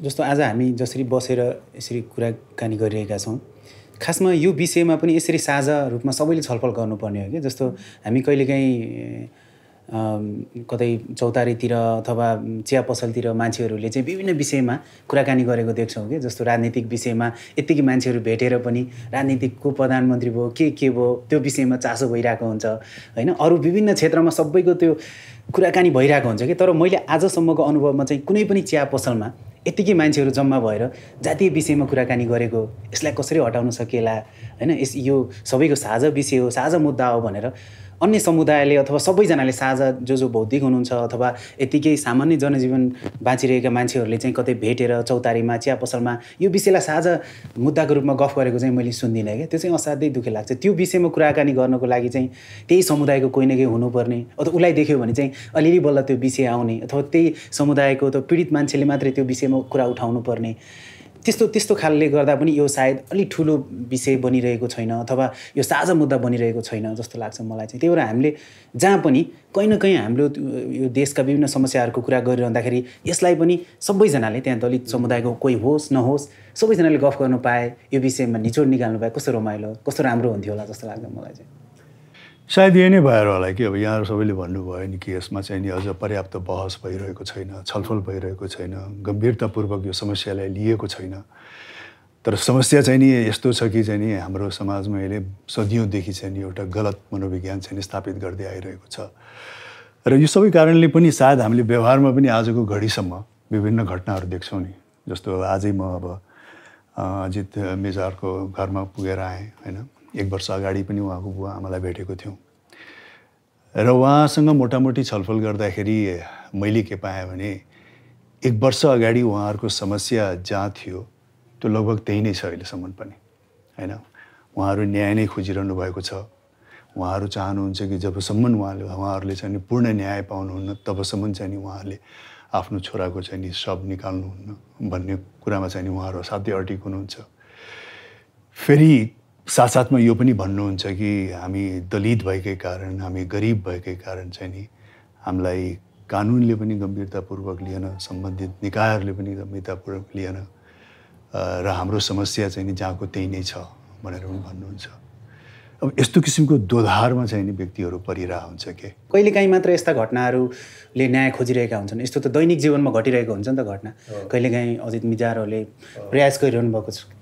जस्तो आज हामी जसरी बसेर यसरी कुराकानी गरिरहेका छौँ खासमा यो विषयमा पनि यसरी साझा रूपमा सबैले छलफल गर्नुपर्ने हो कि जस्तो हामी कहिलेकाहीँ कतै चौतारीतिर अथवा चिया पसलतिर मान्छेहरूले चाहिँ विभिन्न विषयमा कुराकानी गरेको देख्छौँ कि जस्तो राजनीतिक विषयमा यत्तिकै मान्छेहरू भेटेर पनि राजनीतिक को प्रधानमन्त्री भयो के के भयो त्यो विषयमा चासो भइरहेको हुन्छ होइन अरू विभिन्न क्षेत्रमा सबैको त्यो कुराकानी भइरहेको हुन्छ कि तर मैले आजसम्मको अनुभवमा चाहिँ कुनै पनि चिया पसलमा यत्तिकै मान्छेहरू जम्मा भएर जातीय विषयमा कुराकानी गरेको यसलाई कसरी हटाउन सकिएला होइन यस यो सबैको साझा विषय हो साझा मुद्दा हो भनेर अन्य समुदायले अथवा सबैजनाले साझा जो जो भौतिक हुनुहुन्छ अथवा यतिकै सामान्य जनजीवन बाँचिरहेका मान्छेहरूले चाहिँ कतै भेटेर चौतारीमा चिया पसलमा यो विषयलाई साझा मुद्दाको रूपमा गफ गरेको चाहिँ मैले सुन्दिनँ क्या त्यो चाहिँ असाध्यै दुःख लाग्छ त्यो विषयमा कुराकानी गर्नको लागि चाहिँ त्यही समुदायको कोही न कोही हुनुपर्ने अथवा उसलाई देख्यो भने चाहिँ अलिअलि बल्ल त्यो विषय आउने अथवा त्यही समुदायको त पीडित मान्छेले मात्रै त्यो विषयमा कुरा उठाउनु पर्ने त्यस्तो त्यस्तो खालले गर्दा पनि यो सायद अलिक ठुलो विषय बनिरहेको छैन अथवा यो साझा मुद्दा बनिरहेको छैन जस्तो लाग्छ मलाई चाहिँ त्यही भएर हामीले जहाँ पनि कहीँ न कहीँ हाम्रो यो देशका विभिन्न समस्याहरूको कुरा गरिरहँदाखेरि यसलाई पनि सबैजनाले त्यहाँ दलित समुदायको कोही होस् नहोस् सबैजनाले गफ गर्नु पाए यो विषयमा निचोड निकाल्नु पाए कस्तो रमाइलो कस्तो राम्रो हुन्थ्यो होला जस्तो लाग्छ मलाई चाहिँ सायद यही नै भएर होला कि अब यहाँहरू सबैले भन्नुभयो नि कि यसमा चाहिँ नि अझ पर्याप्त बहस भइरहेको छैन छलफल भइरहेको छैन गम्भीरतापूर्वक यो समस्यालाई लिएको छैन तर समस्या चाहिँ नि यस्तो छ कि चाहिँ नि हाम्रो समाजमा अहिले सदियौँदेखि चाहिँ नि एउटा गलत मनोविज्ञान चाहिँ स्थापित गर्दै आइरहेको छ र यो सबै कारणले पनि सायद हामीले व्यवहारमा पनि आजको घडीसम्म विभिन्न घटनाहरू देख्छौँ नि जस्तो आजै म अब अजित मेजारको घरमा पुगेर आएँ होइन एक वर्ष अगाडि पनि उहाँको बुवा आमालाई भेटेको थियौँ र उहाँसँग मोटामोटी छलफल गर्दाखेरि मैले के पाएँ भने एक वर्ष अगाडि उहाँहरूको समस्या जहाँ थियो त्यो लगभग त्यही नै छ अहिलेसम्म पनि होइन उहाँहरू न्याय नै खोजिरहनु भएको छ उहाँहरू चाहनुहुन्छ कि जबसम्म उहाँले उहाँहरूले चाहिँ नि पूर्ण न्याय पाउनुहुन्न तबसम्म चाहिँ नि उहाँहरूले आफ्नो छोराको चाहिँ नि शब निकाल्नुहुन्न भन्ने कुरामा चाहिँ नि उहाँहरू असाध्यै अटिक हुनुहुन्छ फेरि साथसाथमा यो पनि भन्नुहुन्छ कि हामी दलित भएकै कारण हामी गरिब भएकै कारण चाहिँ नि हामीलाई कानुनले पनि गम्भीरतापूर्वक लिएन सम्बन्धित निकायहरूले पनि गम्भीरतापूर्वक लिएन र हाम्रो समस्या चाहिँ नि जहाँको त्यही नै छ भनेर पनि भन्नुहुन्छ अब यस्तो किसिमको दोधारमा चाहिँ नि व्यक्तिहरू परिरह हुन्छ के कहिलेकाहीँ मात्र यस्ता घटनाहरूले न्याय खोजिरहेका हुन्छन् यस्तो त दैनिक जीवनमा घटिरहेको हुन्छ नि त घटना कहिलेकाहीँ अजित मिजारहरूले प्रयास गरिरहनु भएको छ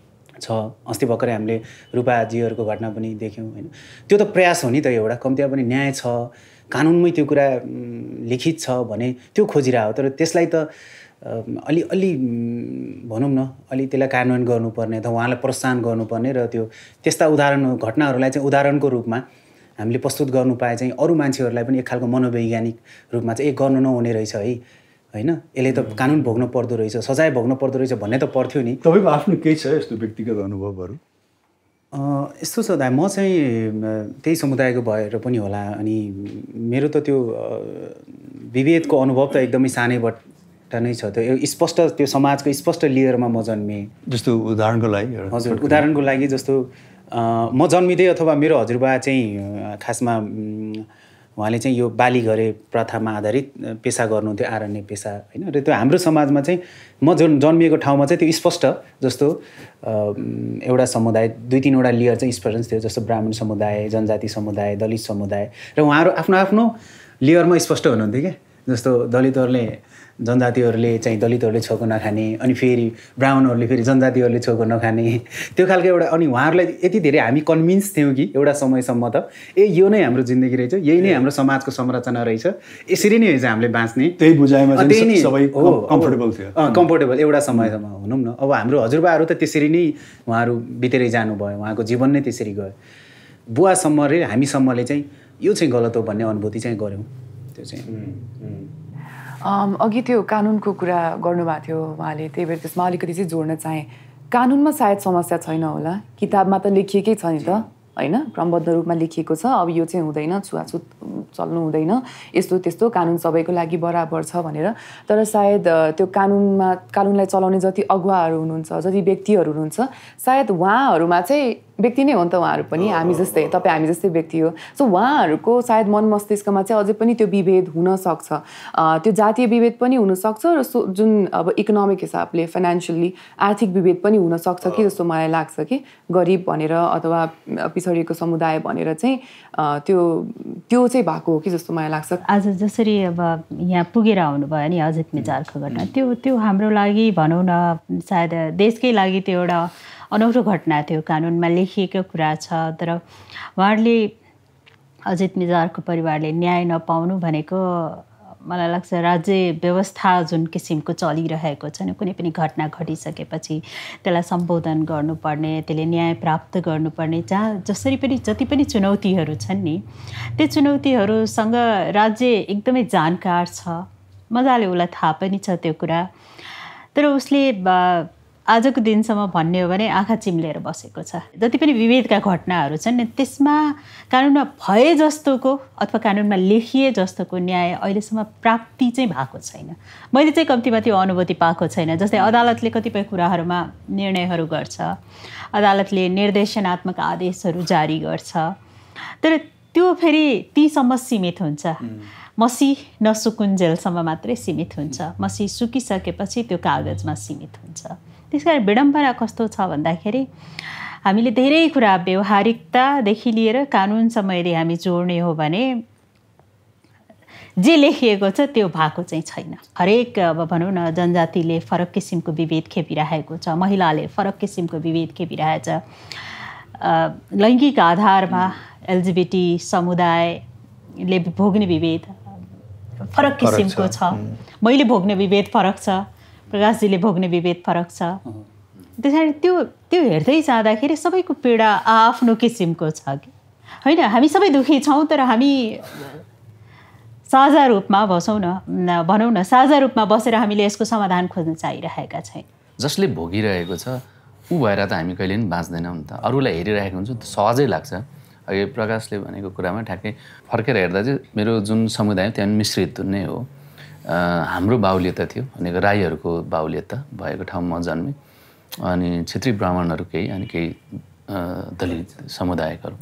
छ अस्ति भर्खरै हामीले रूपाजीहरूको घटना पनि देख्यौँ होइन त्यो त प्रयास हो नि त एउटा कम्तीमा पनि न्याय छ कानुनमै त्यो कुरा लिखित छ भने त्यो खोजिरहेको हो तर त्यसलाई त अलि अलि भनौँ न अलि त्यसलाई कार्यान्वयन गर्नुपर्ने अथवा उहाँलाई प्रोत्साहन गर्नुपर्ने र त्यो त्यस्ता उदाहरण घटनाहरूलाई चाहिँ उदाहरणको रूपमा हामीले प्रस्तुत गर्नु पाए चाहिँ अरू मान्छेहरूलाई पनि एक खालको मनोवैज्ञानिक रूपमा चाहिँ ए गर्नु नहुने रहेछ है होइन यसले त कानुन भोग्नु पर्दो रहेछ सजाय भोग्नु पर्दो रहेछ भन्ने त पर्थ्यो नि तपाईँको आफ्नो केही छ यस्तो व्यक्तिगत अनुभवहरू यस्तो छ दाइ म चाहिँ त्यही समुदायको भएर पनि होला अनि मेरो त त्यो विभेदको अनुभव त एकदमै सानैबाट नै छ त्यो स्पष्ट त्यो समाजको स्पष्ट लेयरमा म जन्मेँ जस्तो उदाहरणको लागि हजुर उदाहरणको लागि जस्तो म जन्मिँदै अथवा मेरो हजुरबा चाहिँ खासमा उहाँले चाहिँ यो बाली गरे प्रथामा आधारित पेसा गर्नुहुन्थ्यो आरण्य पेसा होइन र त्यो हाम्रो समाजमा चाहिँ म जुन जन्मिएको ठाउँमा चाहिँ त्यो स्पष्ट जस्तो एउटा समुदाय दुई तिनवटा लेयर चाहिँ स्पष्ट थियो जस्तो ब्राह्मण समुदाय जनजाति समुदाय दलित समुदाय र उहाँहरू आफ्नो आफ्नो लेयरमा स्पष्ट हुनुहुन्थ्यो क्या जस्तो दलितहरूले जनजातिहरूले चाहिँ दलितहरूले छोको नखाने अनि फेरि ब्राह्मणहरूले फेरि जनजातिहरूले छोको नखाने त्यो खालको एउटा अनि उहाँहरूलाई यति धेरै हामी कन्भिन्स थियौँ कि एउटा समयसम्म त ए यो नै हाम्रो जिन्दगी रहेछ यही नै हाम्रो समाजको संरचना रहेछ यसरी नै रहेछ हामीले बाँच्ने त्यही बुझाइमा त्यही नै हो कम्फोर्टेबल थियो कम्फोर्टेबल एउटा समयसम्म भनौँ न अब हाम्रो हजुरबाहरू त त्यसरी नै उहाँहरू बितेरै जानुभयो उहाँको जीवन नै त्यसरी गयो बुवासम्म रे हामीसम्मले चाहिँ यो चाहिँ गलत हो भन्ने अनुभूति चाहिँ गऱ्यौँ त्यो चाहिँ अघि त्यो कानुनको कुरा गर्नुभएको थियो उहाँले त्यही भएर त्यसमा अलिकति चाहिँ जोड्न चाहे कानुनमा सायद समस्या छैन होला किताबमा त लेखिएकै छ नि त होइन क्रमबद्ध रूपमा लेखिएको छ अब यो चाहिँ हुँदैन छुवाछुत चल्नु हुँदैन यस्तो त्यस्तो कानुन सबैको लागि बराबर छ भनेर तर सायद त्यो कानुनमा कानुनलाई चलाउने जति अगुवाहरू हुनुहुन्छ जति व्यक्तिहरू हुनुहुन्छ सायद उहाँहरूमा चाहिँ व्यक्ति नै हो नि त उहाँहरू पनि हामी जस्तै तपाईँ हामी जस्तै व्यक्ति हो सो उहाँहरूको सायद मन मस्तिष्कमा चाहिँ अझै पनि त्यो विभेद हुनसक्छ त्यो जातीय विभेद पनि हुनसक्छ र सो जुन अब इकोनोमिक हिसाबले फाइनेन्सियल्ली आर्थिक विभेद पनि हुनसक्छ कि जस्तो मलाई लाग्छ कि गरिब भनेर अथवा पिछडिएको समुदाय भनेर चाहिँ त्यो त्यो चाहिँ भएको हो कि जस्तो मलाई लाग्छ आज जसरी अब यहाँ पुगेर आउनुभयो नि अजित मिजारको घटना त्यो त्यो हाम्रो लागि भनौँ न सायद देशकै लागि त्यो एउटा अनौठो घटना थियो कानुनमा लेखिएको कुरा छ तर उहाँहरूले अजित मिजारको परिवारले न्याय नपाउनु भनेको मलाई लाग्छ राज्य व्यवस्था जुन किसिमको चलिरहेको छ नि कुनै पनि घटना घटिसकेपछि त्यसलाई सम्बोधन गर्नुपर्ने त्यसले न्याय प्राप्त गर्नुपर्ने जहाँ जसरी पनि जति पनि चुनौतीहरू छन् नि त्यो चुनौतीहरूसँग राज्य एकदमै जानकार छ मजाले उसलाई थाहा पनि छ त्यो कुरा तर उसले आजको दिनसम्म भन्ने हो भने आँखा चिम्लेर बसेको छ जति पनि विभेदका घटनाहरू छन् त्यसमा कानुनमा भए जस्तोको अथवा कानुनमा लेखिए जस्तोको न्याय अहिलेसम्म प्राप्ति चाहिँ भएको छैन मैले चाहिँ कम्तीमा त्यो अनुभूति पाएको छैन जस्तै अदालतले कतिपय कुराहरूमा निर्णयहरू गर्छ अदालतले निर्देशनात्मक आदेशहरू जारी गर्छ तर त्यो फेरि तीसम्म सीमित हुन्छ मसी नसुकुन्जेलसम्म मात्रै सीमित हुन्छ मसी सुकिसकेपछि त्यो कागजमा सीमित हुन्छ त्यस कारण विडम्बना कस्तो छ भन्दाखेरि हामीले धेरै कुरा व्यवहारिकतादेखि लिएर कानुनसम्म यदि हामी जोड्ने हो भने जे लेखिएको छ त्यो भएको चाहिँ छैन हरेक अब भनौँ न जनजातिले फरक किसिमको विभेद खेपिरहेको छ महिलाले फरक किसिमको विभेद खेपिरहेको छ लैङ्गिक आधारमा एलजिबिटी समुदायले भोग्ने विभेद फरक किसिमको छ मैले भोग्ने विभेद फरक छ प्रकाशजीले भोग्ने विभेद फरक छ त्यस कारण त्यो त्यो हेर्दै जाँदाखेरि सबैको पीडा आआफ्नो किसिमको छ कि होइन हामी सबै दुःखी छौँ तर हामी साझा रूपमा बसौँ न भनौँ न साझा रूपमा बसेर हामीले यसको समाधान खोज्न चाहिरहेका छैन जसले भोगिरहेको छ ऊ भएर त हामी कहिले पनि बाँच्दैनौँ नि त अरूलाई हेरिरहेको हुन्छौँ सहजै लाग्छ अघि प्रकाशले भनेको कुरामा ठ्याक्कै फर्केर हेर्दा चाहिँ मेरो जुन समुदाय त्यहाँ मिश्रित नै हो हाम्रो बाहुल्यता थियो अनि राईहरूको बाहुल्यता भएको ठाउँमा जन्मेँ अनि क्षेत्रीय ब्राह्मणहरू केही अनि केही दलित समुदायकहरू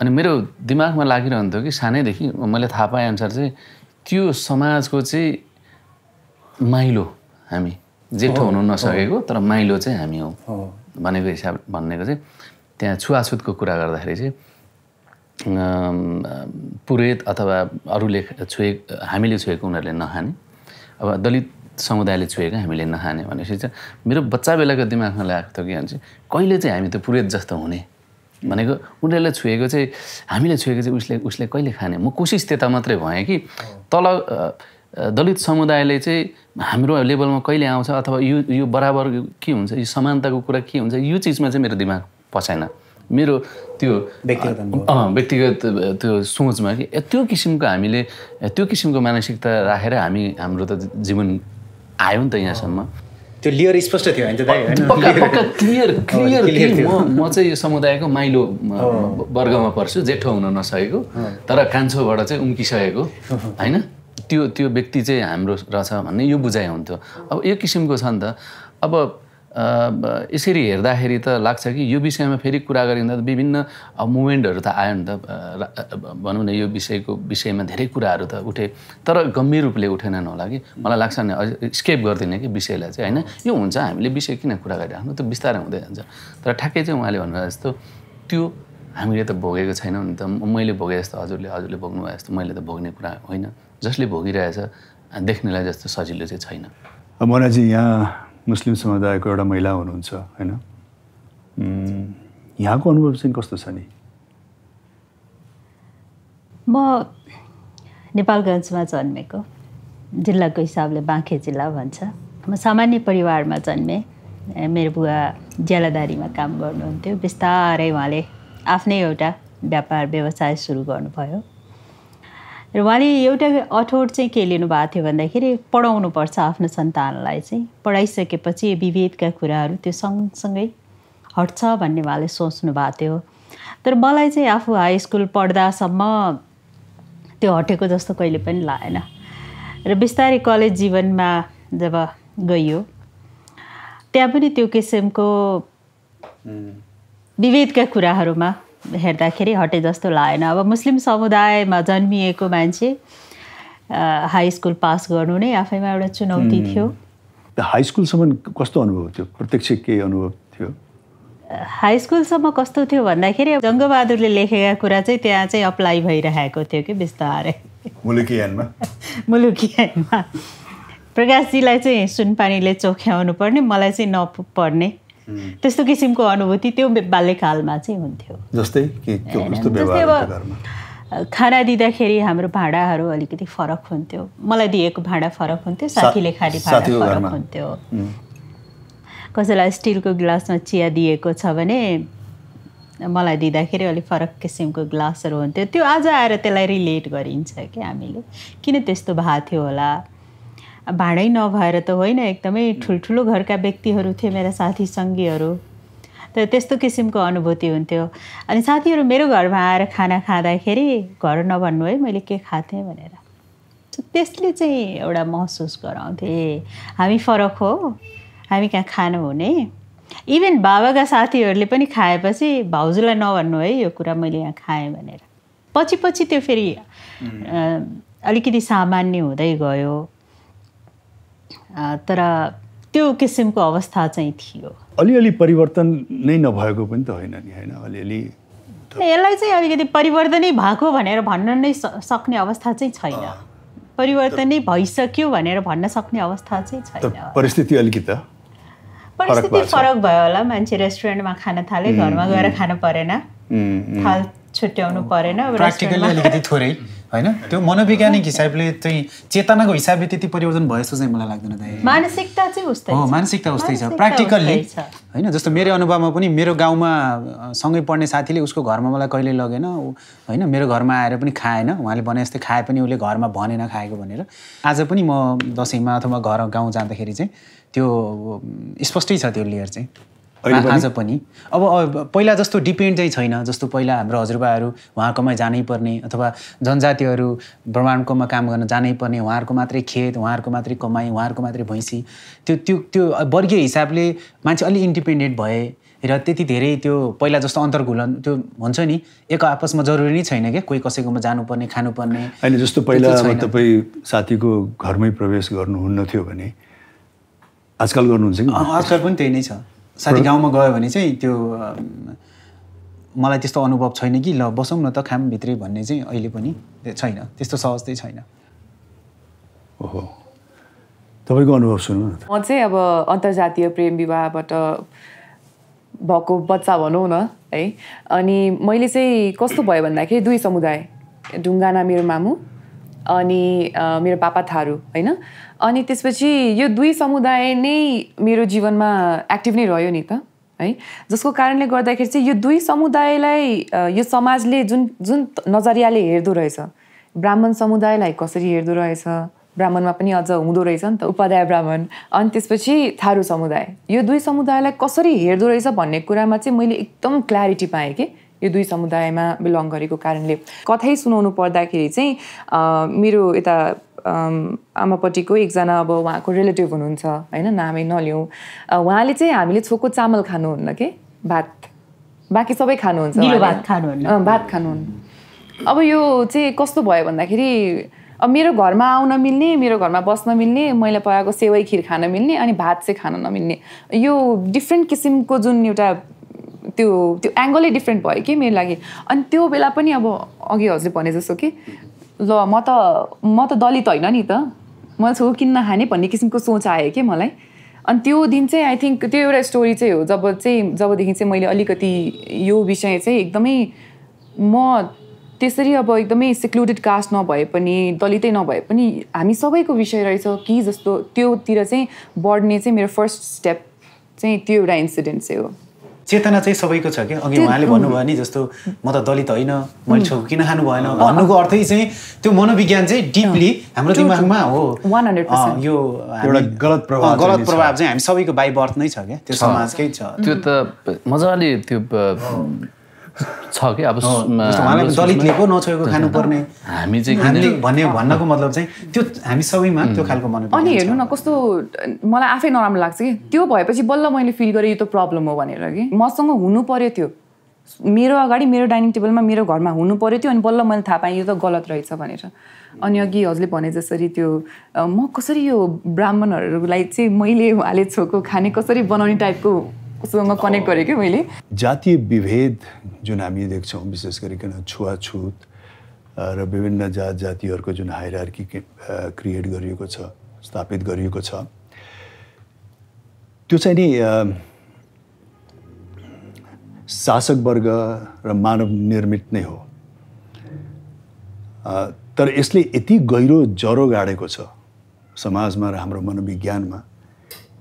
अनि मेरो दिमागमा लागिरहन्थ्यो कि सानैदेखि मैले थाहा पाएअनुसार चाहिँ त्यो समाजको चाहिँ माइलो हामी जेठो हुनु नसकेको तर माइलो चाहिँ हामी हौँ भनेको हिसाब भनेको चाहिँ त्यहाँ छुवाछुतको कुरा गर्दाखेरि चाहिँ पुरेत अथवा अरूले छोए हामीले छोएको उनीहरूले नखाने अब दलित समुदायले छोएको हामीले नखाने भनेपछि चाहिँ मेरो बच्चा बेलाको दिमागमा लागेको थियो कि भन्छ कहिले चाहिँ हामी त पुरेत जस्तो हुने भनेको उनीहरूले छोएको चाहिँ हामीले छोएको चाहिँ उसले उसले कहिले खाने म कोसिस त्यता मात्रै भएँ कि तल दलित समुदायले चाहिँ हाम्रो लेभलमा कहिले आउँछ अथवा यो यो बराबर के हुन्छ यो समानताको कुरा के हुन्छ यो चिजमा चाहिँ मेरो दिमाग पसाएन मेरो त्यो व्यक्तिगत त्यो सोचमा कि त्यो किसिमको हामीले त्यो किसिमको मानसिकता राखेर हामी हाम्रो त जीवन आयो नि त यहाँसम्म त्यो लियर स्पष्ट थियो क्लियर क्लियर म चाहिँ यो समुदायको माइलो वर्गमा पर्छु जेठो हुन नसकेको तर कान्छोबाट चाहिँ उम्किसकेको होइन त्यो त्यो व्यक्ति चाहिँ हाम्रो रहेछ भन्ने यो बुझाइ हुन्थ्यो अब यो किसिमको छ नि त अब यसरी हेर्दाखेरि त लाग्छ कि यो विषयमा फेरि कुरा गरिँदा विभिन्न मुभमेन्टहरू त आयो नि त भनौँ न यो विषयको विषयमा धेरै कुराहरू त उठे तर गम्भीर रूपले उठेनन् होला कि मलाई लाग्छ नि स्केप गरिदिने कि विषयलाई चाहिँ होइन यो हुन्छ हामीले विषय किन कुरा गरिराख्नु त्यो बिस्तारै हुँदै जान्छ तर ठ्याक्कै चाहिँ उहाँले भन्नुभयो जस्तो त्यो हामीले त भोगेको छैनौँ नि त मैले भोगे जस्तो हजुरले हजुरले भोग्नुभयो जस्तो मैले त भोग्ने कुरा होइन जसले भोगिरहेछ देख्नेलाई जस्तो सजिलो चाहिँ छैन मलाई चाहिँ यहाँ मुस्लिम समुदायको एउटा महिला हुनुहुन्छ होइन यहाँको अनुभव चाहिँ कस्तो छ नि म नेपालगञ्जमा जन्मेको जिल्लाको हिसाबले बाँखे जिल्ला भन्छ म सामान्य परिवारमा जन्मेँ मेरो बुवा ज्यालादारीमा काम गर्नुहुन्थ्यो बिस्तारै उहाँले आफ्नै एउटा व्यापार व्यवसाय सुरु गर्नुभयो र उहाँले एउटा अठोट चाहिँ के लिनुभएको थियो भन्दाखेरि पढाउनुपर्छ आफ्नो सन्तानलाई चाहिँ पढाइसकेपछि विभेदका कुराहरू त्यो सँगसँगै हट्छ भन्ने उहाँले सोच्नु भएको थियो तर मलाई चाहिँ आफू हाई स्कुल पढ्दासम्म त्यो हटेको जस्तो कहिले पनि लागेन र बिस्तारै कलेज जीवनमा जब गइयो त्यहाँ पनि त्यो किसिमको विभेदका कुराहरूमा हेर्दाखेरि हटे जस्तो लागेन अब मुस्लिम समुदायमा जन्मिएको मान्छे हाई स्कुल पास गर्नु नै आफैमा एउटा चुनौती थियो हाई स्कुलसम्म कस्तो अनुभव थियो प्रत्यक्ष के अनुभव थियो हाई स्कुलसम्म कस्तो थियो भन्दाखेरि जङ्गबहादुरले लेखेका कुरा चाहिँ त्यहाँ चाहिँ अप्लाई भइरहेको थियो कि बिस्तारै मुलुकियानमा मुलुकियानमा प्रकाशजीलाई चाहिँ सुनपानीले चोख्याउनु पर्ने मलाई चाहिँ नपर्ने त्यस्तो किसिमको अनुभूति त्यो बाल्यकालमा चाहिँ हुन्थ्यो जस्तै अब खाना दिँदाखेरि हाम्रो भाँडाहरू अलिकति फरक हुन्थ्यो मलाई दिएको भाँडा फरक हुन्थ्यो साथीले खाने भाँडा फरक हुन्थ्यो कसैलाई स्टिलको ग्लासमा चिया दिएको छ भने मलाई दिँदाखेरि अलिक फरक किसिमको ग्लासहरू हुन्थ्यो त्यो आज आएर त्यसलाई रिलेट गरिन्छ कि हामीले किन त्यस्तो भएको थियो होला भाँडै नभएर त होइन एकदमै ठुल्ठुलो घरका व्यक्तिहरू थिए मेरा साथी सङ्गीहरू त त्यस्तो किसिमको अनुभूति हुन्थ्यो अनि साथीहरू मेरो घरमा आएर खाना खाँदाखेरि घर नभन्नु है मैले के खाथेँ भनेर त्यसले चाहिँ एउटा महसुस गराउँथे हामी फरक हो हामी कहाँ खानु हुने इभेन बाबाका साथीहरूले पनि खाएपछि भाउजूलाई नभन्नु है यो कुरा मैले यहाँ खाएँ भनेर पछि पछि त्यो फेरि अलिकति सामान्य हुँदै गयो तर त्यो किसिमको अवस्था चाहिँ थियो अलिअलि परिवर्तन नै नभएको पनि त होइन नि होइन अलिअलि यसलाई चाहिँ अलिकति परिवर्तनै भएको भनेर भन्न नै सक्ने अवस्था चाहिँ छैन परिवर्तनै भइसक्यो भनेर भन्न सक्ने अवस्था चाहिँ छैन परिस्थिति अलिकति परिस्थिति फरक भयो होला मान्छे रेस्टुरेन्टमा खान थाले घरमा गएर खानु परेन थाल छुट्याउनु परेन होइन त्यो मनोवैज्ञानिक हिसाबले चाहिँ चेतनाको हिसाबले त्यति परिवर्तन भयो जस्तो चाहिँ मलाई लाग्दैन दाइ मानसिकता चाहिँ उस्तै हो मानसिकता उस्तै छ प्र्याक्टिकल्ली होइन जस्तो मेरो अनुभवमा पनि मेरो गाउँमा सँगै पढ्ने साथीले उसको घरमा मलाई कहिले लगेन होइन मेरो घरमा आएर पनि खाएन उहाँले भने जस्तै खाए पनि उसले घरमा भनेन खाएको भनेर आज पनि म दसैँमा अथवा घर गाउँ जाँदाखेरि चाहिँ त्यो स्पष्टै छ त्यो लेयर चाहिँ आज पनि अब पहिला जस्तो डिपेन्ड चाहिँ छैन जस्तो पहिला हाम्रो हजुरबाहरू उहाँकोमा जानै पर्ने अथवा जनजातिहरू ब्रह्माण्डकोमा काम गर्न जानै पर्ने उहाँहरूको मात्रै खेत उहाँहरूको मात्रै कमाई उहाँहरूको मात्रै भैँसी त्यो त्यो त्यो वर्गीय हिसाबले मान्छे अलि इन्डिपेन्डेन्ट भए र त्यति धेरै त्यो पहिला जस्तो अन्तर्घुलन त्यो हुन्छ नि एक आपसमा जरुरी नै छैन क्या कोही कसैकोमा जानुपर्ने खानुपर्ने होइन जस्तो पहिला तपाईँ साथीको घरमै प्रवेश गर्नुहुन्न थियो भने आजकल गर्नुहुन्छ कि आजकल पनि त्यही नै छ साथी गाउँमा गयो भने चाहिँ त्यो मलाई त्यस्तो अनुभव छैन कि ल बसौँ न त खाम भित्रै भन्ने चाहिँ अहिले पनि छैन त्यस्तो सहज चाहिँ छैन ओहो तपाईँको अनुभव सुन्नु म चाहिँ अब अन्तर्जातीय प्रेम विवाहबाट भएको बच्चा भनौँ न है अनि मैले चाहिँ कस्तो भयो भन्दाखेरि दुई समुदाय ढुङ्गाना मेरो मामु अनि मेरो पापा थारू होइन अनि त्यसपछि यो दुई समुदाय नै मेरो जीवनमा एक्टिभ नै रह्यो नि त है जसको कारणले गर्दाखेरि चाहिँ यो दुई समुदायलाई यो समाजले जुन जुन नजरियाले हेर्दो रहेछ ब्राह्मण समुदायलाई कसरी हेर्दो रहेछ ब्राह्मणमा पनि अझ हुँदो रहेछ नि त उपाध्याय ब्राह्मण अनि त्यसपछि थारू समुदाय यो दुई समुदायलाई कसरी हेर्दो रहेछ भन्ने कुरामा चाहिँ मैले एकदम क्ल्यारिटी पाएँ कि यो दुई समुदायमा बिलङ गरेको कारणले कथै सुनाउनु पर्दाखेरि चाहिँ मेरो यता आमापट्टिको एकजना अब उहाँको रिलेटिभ हुनुहुन्छ होइन नामै नलिउँ उहाँले चाहिँ हामीले छोको चामल खानुहुन्न कि भात बाँकी सबै खानुहुन्छ भात खानुहुन्न भात खानुहुन्न अब यो चाहिँ कस्तो भयो भन्दाखेरि अब मेरो घरमा आउन मिल्ने मेरो घरमा बस्न मिल्ने मैले पकाएको सेवाई खिर खान मिल्ने अनि भात चाहिँ खान नमिल्ने यो डिफ्रेन्ट किसिमको जुन एउटा त्यो त्यो एङ्गलै डिफ्रेन्ट भयो कि मेरो लागि अनि त्यो बेला पनि अब अघि हजुरले भने जस्तो कि ल म त म त दलित होइन नि त म छु किन खाने भन्ने किसिमको सोच आयो कि मलाई अनि त्यो दिन चाहिँ आई थिङ्क त्यो एउटा स्टोरी चाहिँ हो जब चाहिँ जबदेखि चाहिँ मैले अलिकति यो विषय चाहिँ एकदमै म त्यसरी अब एकदमै सिक्लुडेड कास्ट नभए पनि दलितै नभए पनि हामी सबैको विषय रहेछ कि जस्तो त्योतिर चाहिँ बढ्ने चाहिँ मेरो फर्स्ट स्टेप चाहिँ त्यो एउटा इन्सिडेन्ट चाहिँ हो चेतना चाहिँ सबैको छ कि अघि उहाँले भन्नुभयो नि जस्तो म त दलित होइन मैले छेउ किन खानु भएन भन्नुको अर्थै चाहिँ त्यो मनोविज्ञान चाहिँ डिपली हाम्रो दिमागमा हो यो एउटा गलत प्रभाव गलत प्रभाव चाहिँ हामी सबैको बाई बर्थ नै छ क्या त्यो समाजकै छ त्यो त मजाले त्यो छ कि अब दलितले पो नछोएको खानुपर्ने हामी चाहिँ भन्ने भन्नको मतलब चाहिँ त्यो हामी सबैमा त्यो खालको मन अनि हेर्नु न कस्तो मलाई आफै नराम्रो लाग्छ कि त्यो भएपछि बल्ल मैले फिल गरेँ यो त प्रब्लम हो भनेर कि मसँग हुनु पर्यो त्यो मेरो अगाडि मेरो डाइनिङ टेबलमा मेरो घरमा हुनु पऱ्यो त्यो अनि बल्ल मैले थाहा पाएँ यो त गलत रहेछ भनेर अनि अघि हजुरले भने जसरी त्यो म कसरी यो ब्राह्मणहरूलाई चाहिँ मैले हाले छोएको खाने कसरी बनाउने टाइपको उसँग कनेक्ट गरेँ कि मैले जातीय विभेद जुन हामी देख्छौँ विशेष गरिकन छुवाछुत र विभिन्न जात जातिहरूको जुन हाइरार्की क्रिएट गरिएको छ स्थापित गरिएको छ त्यो चाहिँ नि शासक वर्ग र मानव निर्मित नै हो तर यसले यति गहिरो जरो गाडेको छ समाजमा र हाम्रो मनोविज्ञानमा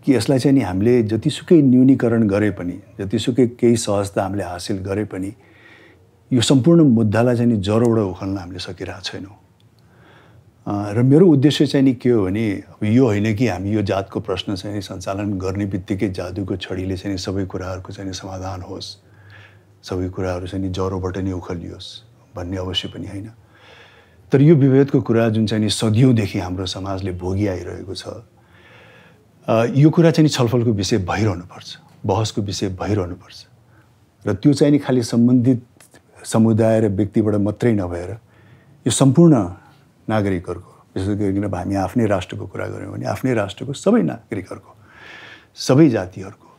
कि यसलाई चाहिँ नि हामीले जतिसुकै न्यूनीकरण गरे पनि जतिसुकै केही सहजता हामीले हासिल गरे पनि यो सम्पूर्ण मुद्दालाई चाहिँ नि जरोबाट उखल्न हामीले सकिरहेको छैनौँ र मेरो उद्देश्य चाहिँ नि के हो भने अब यो होइन कि हामी यो जातको प्रश्न चाहिँ सञ्चालन गर्ने बित्तिकै जादुको छडीले चाहिँ सबै कुराहरूको चाहिँ समाधान होस् सबै कुराहरू चाहिँ नि ज्वरोबाट नै उखलियोस् भन्ने अवश्य पनि होइन तर यो विभेदको कुरा जुन चाहिँ नि सदियौँदेखि हाम्रो समाजले भोगी आइरहेको छ यो कुरा चाहिँ छलफलको विषय भइरहनुपर्छ बहसको विषय भइरहनुपर्छ र त्यो चाहिँ नि खालि सम्बन्धित समुदाय र व्यक्तिबाट मात्रै नभएर यो सम्पूर्ण नागरिकहरूको विशेष गरिकन हामी आफ्नै राष्ट्रको कुरा गऱ्यौँ भने आफ्नै राष्ट्रको सबै नागरिकहरूको सबै जातिहरूको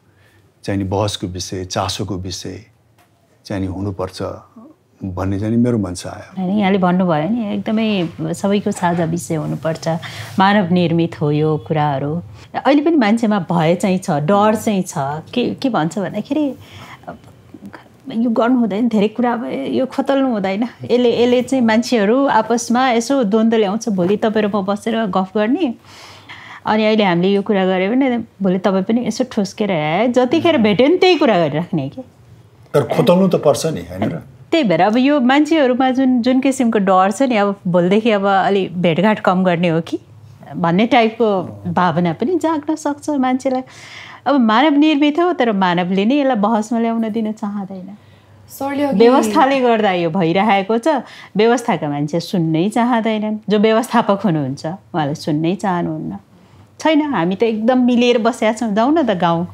चाहिँ नि बहसको विषय चासोको विषय चाहिँ नि हुनुपर्छ भन्ने चाहिँ मेरो भन्छ आयो होइन यहाँले भन्नुभयो नि एकदमै सबैको साझा विषय हुनुपर्छ मानव निर्मित हो यो कुराहरू अहिले पनि मान्छेमा भय चाहिँ छ डर चाहिँ छ के के भन्छ भन्दाखेरि यो गर्नु हुँदैन धेरै कुरा यो खोतल्नु हुँदैन यसले यसले चाहिँ मान्छेहरू आपसमा यसो द्वन्द्व ल्याउँछ भोलि तपाईँ र बसेर गफ गर्ने अनि अहिले हामीले यो कुरा गऱ्यो भने भोलि तपाईँ पनि यसो ठोस्केर जतिखेर भेट्यो नि त्यही कुरा गरिराख्ने कि तर खोतल्नु त पर्छ नि होइन त्यही भएर अब यो मान्छेहरूमा जुन जुन किसिमको डर छ नि अब भोलिदेखि अब अलि भेटघाट कम गर्ने हो कि भन्ने टाइपको भावना पनि जाग्न सक्छ मान्छेलाई अब मानव निर्मित हो तर मानवले नै यसलाई बहसमा ल्याउन दिन चाहँदैन व्यवस्थाले गर्दा यो भइरहेको छ व्यवस्थाका मान्छे सुन्नै चाहँदैनन् जो व्यवस्थापक हुनुहुन्छ उहाँले सुन्नै चाहनुहुन्न छैन हामी त एकदम मिलेर बसेका छौँ जाउँ न त गाउँ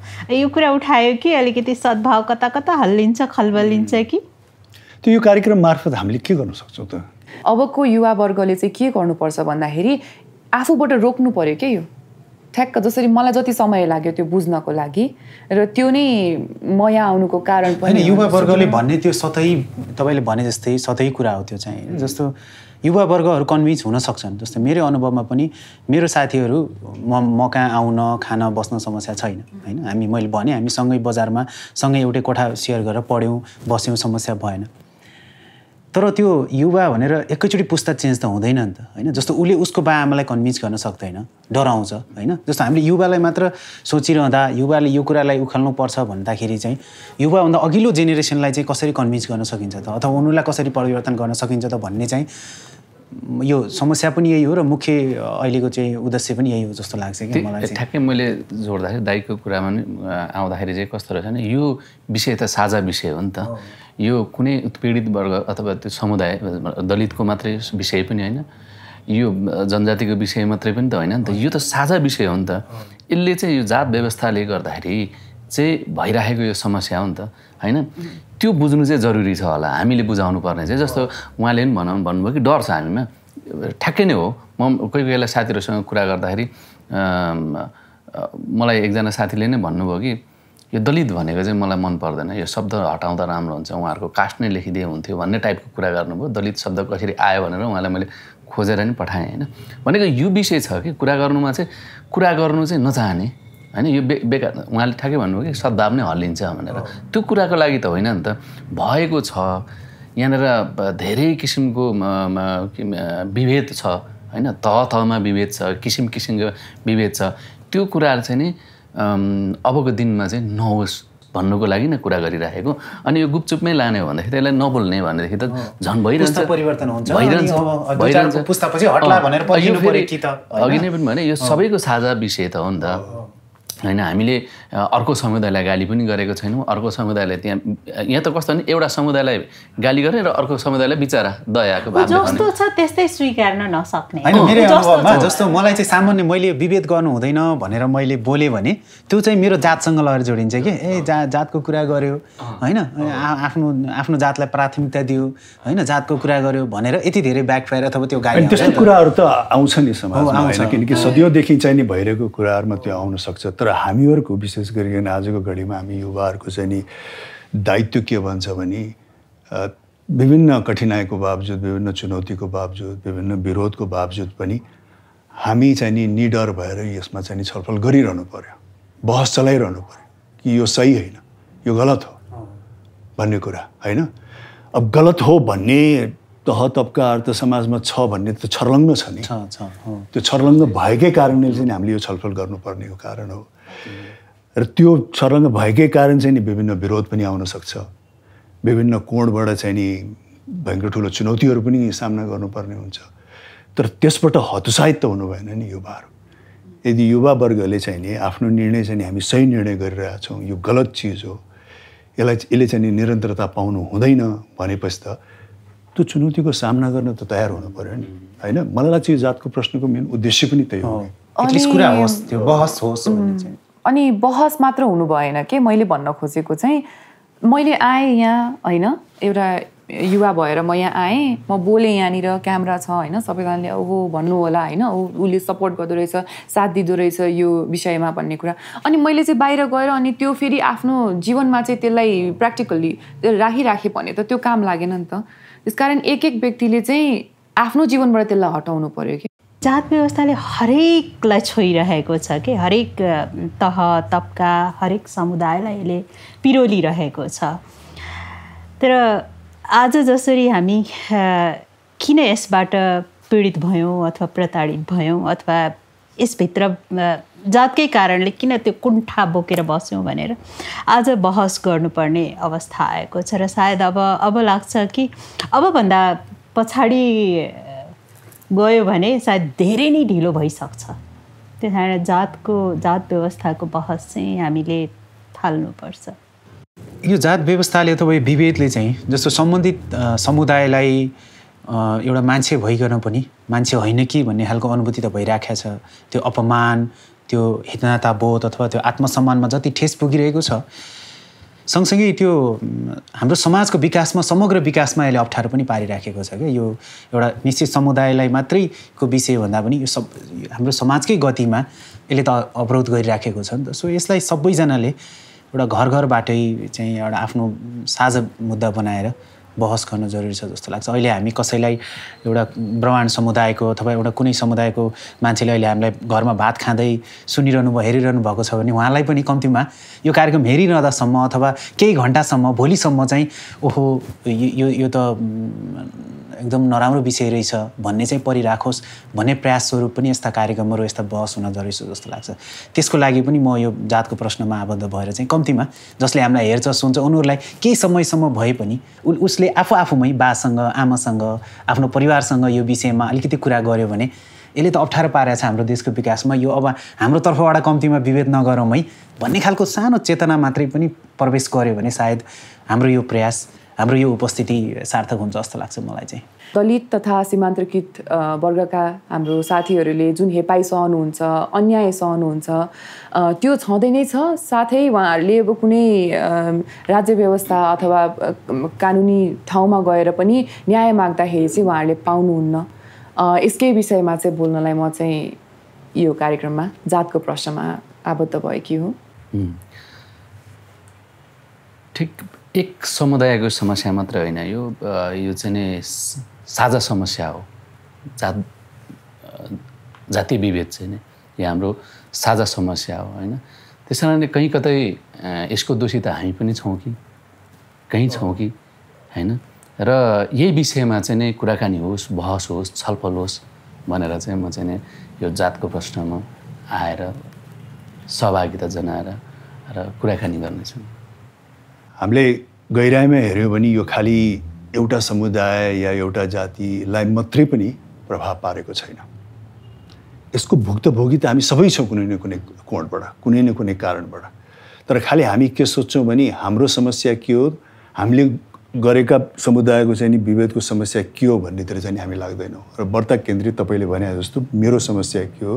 यो कुरा उठायो कि अलिकति सद्भाव कता कता हल्लिन्छ खलबलिन्छ कि त्यो यो कार्यक्रम मार्फत हामीले के गर्न सक्छौँ त अबको युवावर्गले चाहिँ के गर्नुपर्छ भन्दाखेरि आफूबाट रोक्नु पऱ्यो क्या यो ठ्याक्क जसरी मलाई जति समय लाग्यो त्यो बुझ्नको लागि र त्यो नै म यहाँ आउनुको कारण पनि युवावर्गले भन्ने त्यो सतै तपाईँले भने जस्तै सतै कुरा हो त्यो चाहिँ जस्तो युवावर्गहरू कन्भिन्स हुन सक्छन् जस्तो मेरो अनुभवमा पनि मेरो साथीहरू म म कहाँ आउन खान बस्न समस्या छैन होइन हामी मैले भने हामी सँगै बजारमा सँगै एउटै कोठा सेयर गरेर पढ्यौँ बस्यौँ समस्या भएन तर त्यो युवा भनेर एकैचोटि पुस्ता चेन्ज त हुँदैन नि त होइन जस्तो उसले उसको बा आमालाई कन्भिन्स गर्न सक्दैन डराउँछ होइन जस्तो हामीले युवालाई मात्र सोचिरहँदा युवाले यो कुरालाई उखाल्नु पर्छ भन्दाखेरि चाहिँ युवाभन्दा अघिल्लो जेनेरेसनलाई चाहिँ कसरी कन्भिन्स गर्न सकिन्छ त अथवा उनीहरूलाई कसरी परिवर्तन गर्न सकिन्छ त भन्ने चाहिँ यो समस्या पनि यही हो र मुख्य अहिलेको चाहिँ उद्देश्य पनि यही हो जस्तो लाग्छ कि मलाई ठ्याक्कै मैले जोड्दाखेरि दाइको कुरामा आउँदाखेरि चाहिँ कस्तो रहेछ भने यो विषय त साझा विषय हो नि त यो कुनै उत्पीडित वर्ग अथवा त्यो समुदाय दलितको मात्रै विषय पनि होइन यो जनजातिको विषय मात्रै पनि त होइन नि त यो त साझा विषय हो नि त यसले चाहिँ यो जात व्यवस्थाले गर्दाखेरि चाहिँ भइराखेको यो समस्या हो नि त होइन त्यो बुझ्नु चाहिँ जरुरी छ होला हामीले बुझाउनु पर्ने चाहिँ जस्तो उहाँले पनि भनौँ भन्नुभयो कि डर छ हामीमा ठ्याक्कै नै हो म कोही कोही बेला साथीहरूसँग कुरा गर्दाखेरि मलाई एकजना साथीले नै भन्नुभयो कि यो दलित भनेको चाहिँ मलाई मन पर्दैन यो शब्द हटाउँदा राम्रो हुन्छ उहाँहरूको कास्ट नै लेखिदिए हुन्थ्यो भन्ने टाइपको कुरा गर्नुभयो दलित शब्द कसरी आयो भनेर उहाँलाई मैले खोजेर नि पठाएँ होइन भनेको यो विषय छ कि कुरा गर्नुमा चाहिँ कुरा गर्नु चाहिँ नचाहने होइन यो बे बेकार उहाँले ठ्याक्कै भन्नुभयो कि सद्भाव नै हल्लिन्छ भनेर त्यो कुराको लागि त होइन नि त भएको छ यहाँनिर धेरै किसिमको विभेद छ होइन तह तहमा विभेद छ किसिम किसिमको विभेद छ त्यो कुराहरू चाहिँ नि अबको दिनमा चाहिँ नहोस् भन्नुको लागि नै कुरा गरिराखेको अनि यो गुपचुपमै लाने हो भन्दाखेरि त्यसलाई नबोल्ने भनेदेखि त झन् भइरहन्छ भइरहन्छ अघि नै पनि भने यो सबैको साझा विषय त हो नि त होइन हामीले अर्को समुदायलाई गाली पनि गरेको छैनौँ अर्को समुदायलाई त्यहाँ यहाँ त कस्तो भने एउटा समुदायलाई गाली गरेँ र अर्को समुदायलाई बिचरा दयाको जस्तो छ त्यस्तै स्वीकार्न नसक्ने मेरो जस्तो मलाई चाहिँ सामान्य मैले विभेद गर्नु हुँदैन भनेर मैले बोलेँ भने त्यो चाहिँ मेरो जातसँग लगेर जोडिन्छ कि ए जा जातको कुरा गर्यो होइन आफ्नो आफ्नो जातलाई प्राथमिकता दियो होइन जातको कुरा गर्यो भनेर यति धेरै ब्याकफायर अथवा त्यो गाली त्यस्तो कुराहरू त आउँछ नि समाजमा किनकि सदियोदेखि चाहिँ नि भइरहेको कुराहरूमा त्यो आउन सक्छ तर तर हामीहरूको विशेष गरिकन आजको घडीमा हामी युवाहरूको चाहिँ नि दायित्व के भन्छ भने विभिन्न कठिनाइको बावजुद विभिन्न चुनौतीको बावजुद विभिन्न विरोधको बावजुद पनि हामी चाहिँ नि निडर भएर यसमा चाहिँ नि छलफल गरिरहनु पऱ्यो बहस चलाइरहनु पऱ्यो कि यो सही होइन यो गलत हो भन्ने कुरा होइन अब गलत हो भन्ने तह तबका अर्थ समाजमा छ भन्ने त छर्लङ्ग छ नि त्यो छर्लङ्ग भएकै कारणले चाहिँ हामीले यो छलफल गर्नुपर्ने हो कारण हो र त्यो छर्लङ्ग भएकै कारण चाहिँ नि विभिन्न विरोध पनि आउन सक्छ विभिन्न कोणबाट चाहिँ नि भयङ्कर ठुलो चुनौतीहरू पनि सामना गर्नुपर्ने हुन्छ तर त्यसबाट हतोत्साहित त हुनु भएन नि युवाहरू यदि युवावर्गले चाहिँ नि आफ्नो निर्णय चाहिँ हामी सही निर्णय गरिरहेछौँ यो गलत चिज हो यसलाई यसले चाहिँ नि निरन्तरता पाउनु हुँदैन भनेपछि त त्यो चुनौतीको सामना गर्न त तयार हुनु पऱ्यो नि होइन मलाई लाग्छ यो जातको प्रश्नको मेन उद्देश्य पनि त्यही हो कुरा होस् त्यो बहस होस् अनि बहस मात्र हुनु भएन के मैले भन्न खोजेको चाहिँ मैले आएँ यहाँ होइन एउटा युवा भएर म यहाँ आएँ म बोलेँ यहाँनिर क्यामरा छ होइन सबैजनाले ओहो भन्नु होला होइन उसले सपोर्ट गर्दो रहेछ साथ दिँदो रहेछ यो विषयमा भन्ने कुरा अनि मैले चाहिँ बाहिर गएर अनि त्यो फेरि आफ्नो जीवनमा चाहिँ त्यसलाई प्र्याक्टिकल्ली राखिराखेँ भने त त्यो काम लागेन नि त त्यस कारण एक एक व्यक्तिले चाहिँ आफ्नो जीवनबाट त्यसलाई हटाउनु पऱ्यो कि जात व्यवस्थाले हरेकलाई छोइरहेको छ कि हरेक तह तबका हरेक समुदायलाई यसले पिरोलिरहेको छ तर आज जसरी हामी किन यसबाट पीडित भयौँ अथवा प्रताडित भयौँ अथवा यसभित्र जातकै कारणले किन त्यो कुण्ठा बोकेर बस्यौँ भनेर आज बहस गर्नुपर्ने अवस्था आएको छ र सायद अब अब लाग्छ कि अबभन्दा पछाडि गयो भने सायद धेरै नै ढिलो भइसक्छ त्यस कारण जातको जात व्यवस्थाको बहस चाहिँ हामीले थाल्नुपर्छ यो जात व्यवस्थाले अथवा यो विभेदले चाहिँ जस्तो सम्बन्धित समुदायलाई एउटा मान्छे भइकन पनि मान्छे होइन कि भन्ने खालको अनुभूति त भइराखेको छ त्यो अपमान त्यो हितनाता बोध अथवा त्यो आत्मसम्मानमा जति ठेस पुगिरहेको छ सँगसँगै त्यो हाम्रो समाजको विकासमा समग्र विकासमा यसले अप्ठ्यारो पनि पारिराखेको छ क्या यो एउटा निश्चित समुदायलाई मात्रैको विषय भन्दा पनि यो सब हाम्रो समाजकै गतिमा यसले त अवरोध गरिराखेको छ नि त सो यसलाई सबैजनाले एउटा घर घरबाटै चाहिँ एउटा आफ्नो साझा मुद्दा बनाएर बहस गर्न जरुरी छ जस्तो लाग्छ अहिले हामी कसैलाई एउटा ब्रह्माण्ड समुदायको अथवा एउटा कुनै समुदायको मान्छेले अहिले हामीलाई घरमा भात खाँदै सुनिरहनु भयो हेरिरहनु भएको छ भने उहाँलाई पनि कम्तीमा यो कार्यक्रम हेरिरहँदासम्म अथवा केही घन्टासम्म भोलिसम्म चाहिँ ओहो यो यो त एकदम नराम्रो विषय रहेछ भन्ने चाहिँ परिराखोस् भन्ने प्रयास पनि यस्ता कार्यक्रमहरू यस्ता बहस हुन जरुरी छ जस्तो लाग्छ त्यसको लागि पनि म यो जातको प्रश्नमा आबद्ध भएर चाहिँ कम्तीमा जसले हामीलाई हेर्छ सुन्छ उनीहरूलाई केही समयसम्म भए पनि उ उसले आफू आफूमै बासँग आमासँग आफ्नो परिवारसँग यो विषयमा अलिकति कुरा गर्यो भने यसले त अप्ठ्यारो पारेको छ हाम्रो देशको विकासमा यो अब हाम्रो तर्फबाट कम्तीमा विभेद नगरौँ है भन्ने खालको सानो चेतना मात्रै पनि प्रवेश गर्यो भने सायद हाम्रो यो प्रयास हाम्रो यो उपस्थिति सार्थक हुन्छ जस्तो लाग्छ मलाई चाहिँ दलित तथा सीमान्तकृत वर्गका हाम्रो साथीहरूले जुन हेपाई सहनुहुन्छ अन्याय सहनुहुन्छ त्यो छँदै नै छ साथै उहाँहरूले अब कुनै राज्य व्यवस्था अथवा कानुनी ठाउँमा गएर पनि न्याय माग्दाखेरि चाहिँ उहाँहरूले पाउनुहुन्न यसकै विषयमा चाहिँ बोल्नलाई म चाहिँ यो कार्यक्रममा जातको प्रश्नमा आबद्ध भएकी हो ठिक एक समुदायको समस्या मात्र होइन यो यो चाहिँ नै साझा समस्या हो जात जाति विभेद चाहिँ नै यो हाम्रो साझा समस्या हो होइन त्यस कारणले कहीँ कतै यसको दोषी त हामी पनि छौँ कि कहीँ छौँ कि होइन र यही विषयमा चाहिँ नै कुराकानी होस् बहस होस् छलफल होस् भनेर चाहिँ म चाहिँ नै यो जातको प्रश्नमा आएर सहभागिता जनाएर र कुराकानी गर्नेछु हामीले गहिराइमा हेऱ्यौँ भने यो खालि एउटा समुदाय या एउटा जातिलाई मात्रै पनि प्रभाव पारेको छैन यसको भुक्तभोगी त हामी सबै छौँ कुनै न कुनै कोणबाट कुनै न कुनै कारणबाट तर खालि हामी के सोध्छौँ भने हाम्रो समस्या के हो हामीले गरेका समुदायको चाहिँ नि विभेदको समस्या के हो भन्नेतिर चाहिँ हामी लाग्दैनौँ र व्रत केन्द्रित तपाईँले भने जस्तो मेरो समस्या के हो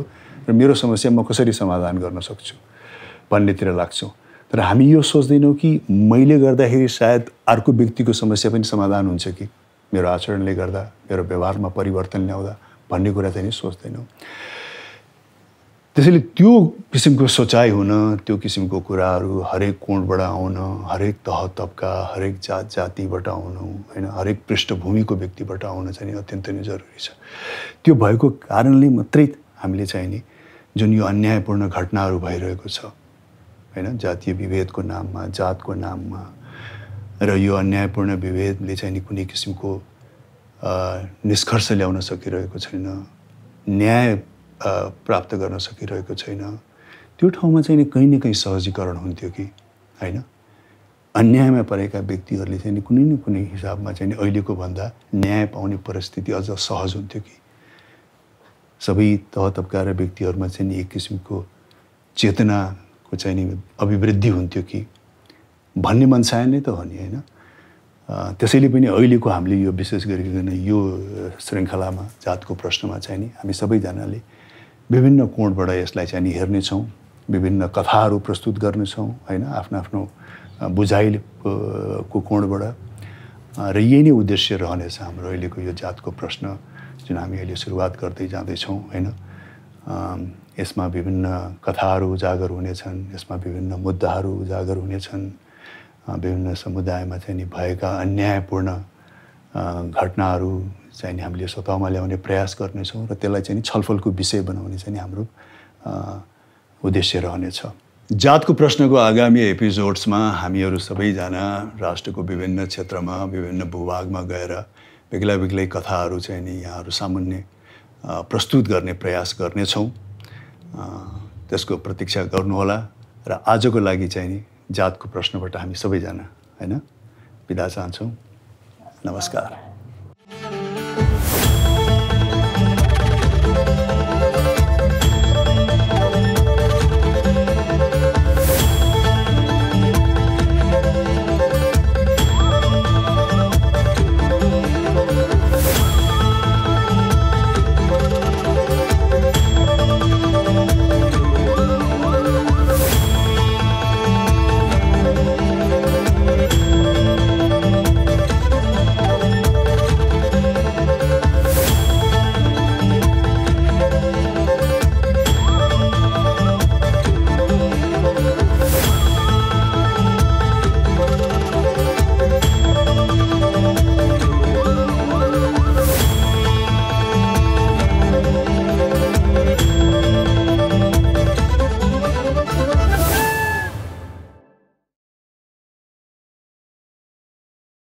र मेरो समस्या म कसरी समाधान गर्न सक्छु भन्नेतिर लाग्छौँ र हामी यो सोच्दैनौँ कि मैले गर्दाखेरि सायद अर्को व्यक्तिको समस्या पनि समाधान हुन्छ कि मेरो आचरणले गर्दा मेरो व्यवहारमा परिवर्तन ल्याउँदा भन्ने कुरा चाहिँ नि सोच्दैनौँ त्यसैले त्यो किसिमको सोचाइ हुन त्यो किसिमको कुराहरू हरेक कोणबाट आउन हरेक तह तबका हरेक जात जातिबाट आउनु होइन हरेक पृष्ठभूमिको व्यक्तिबाट आउन चाहिँ अत्यन्तै नै जरुरी छ त्यो भएको कारणले मात्रै हामीले चाहिँ नि जुन यो अन्यायपूर्ण घटनाहरू भइरहेको छ होइन जातीय विभेदको नाममा जातको नाममा र यो अन्यायपूर्ण विभेदले चाहिँ नि कुनै किसिमको निष्कर्ष ल्याउन सकिरहेको छैन न्याय प्राप्त गर्न सकिरहेको छैन त्यो ठाउँमा चाहिँ नि कहीँ न कहीँ सहजीकरण हुन्थ्यो कि होइन अन्यायमा परेका व्यक्तिहरूले चाहिँ नि कुनै न कुनै हिसाबमा चाहिँ नि अहिलेको भन्दा न्याय पाउने परिस्थिति अझ सहज हुन्थ्यो कि सबै तह तब्का र व्यक्तिहरूमा चाहिँ नि एक किसिमको चेतना उसको चाहिँ नि अभिवृद्धि हुन्थ्यो कि भन्ने मनसाय नै त हो नि होइन त्यसैले पनि अहिलेको हामीले यो विशेष गरिकन यो श्रृङ्खलामा जातको प्रश्नमा चाहिँ नि हामी सबैजनाले विभिन्न कोणबाट यसलाई चाहिँ नि हेर्नेछौँ विभिन्न कथाहरू प्रस्तुत गर्नेछौँ होइन आफ्नो आफ्नो बुझाइको कोणबाट र यही नै उद्देश्य रहनेछ हाम्रो अहिलेको यो जातको प्रश्न जुन हामी अहिले सुरुवात गर्दै जाँदैछौँ होइन यसमा विभिन्न कथाहरू उजागर हुनेछन् यसमा विभिन्न मुद्दाहरू उजागर हुनेछन् विभिन्न समुदायमा चाहिँ नि भएका अन्यायपूर्ण घटनाहरू चाहिँ नि हामीले सतहमा ल्याउने प्रयास गर्नेछौँ र त्यसलाई चाहिँ नि छलफलको विषय बनाउने चाहिँ नि हाम्रो उद्देश्य रहनेछ जातको प्रश्नको आगामी एपिसोड्समा हामीहरू सबैजना राष्ट्रको विभिन्न क्षेत्रमा विभिन्न भूभागमा गएर बेग्ला बेग्लै कथाहरू चाहिँ नि यहाँहरू सामान्य प्रस्तुत गर्ने प्रयास गर्नेछौँ त्यसको प्रतीक्षा गर्नुहोला र आजको लागि चाहिँ नि जातको प्रश्नबाट हामी सबैजना होइन बिदा चाहन्छौँ नमस्कार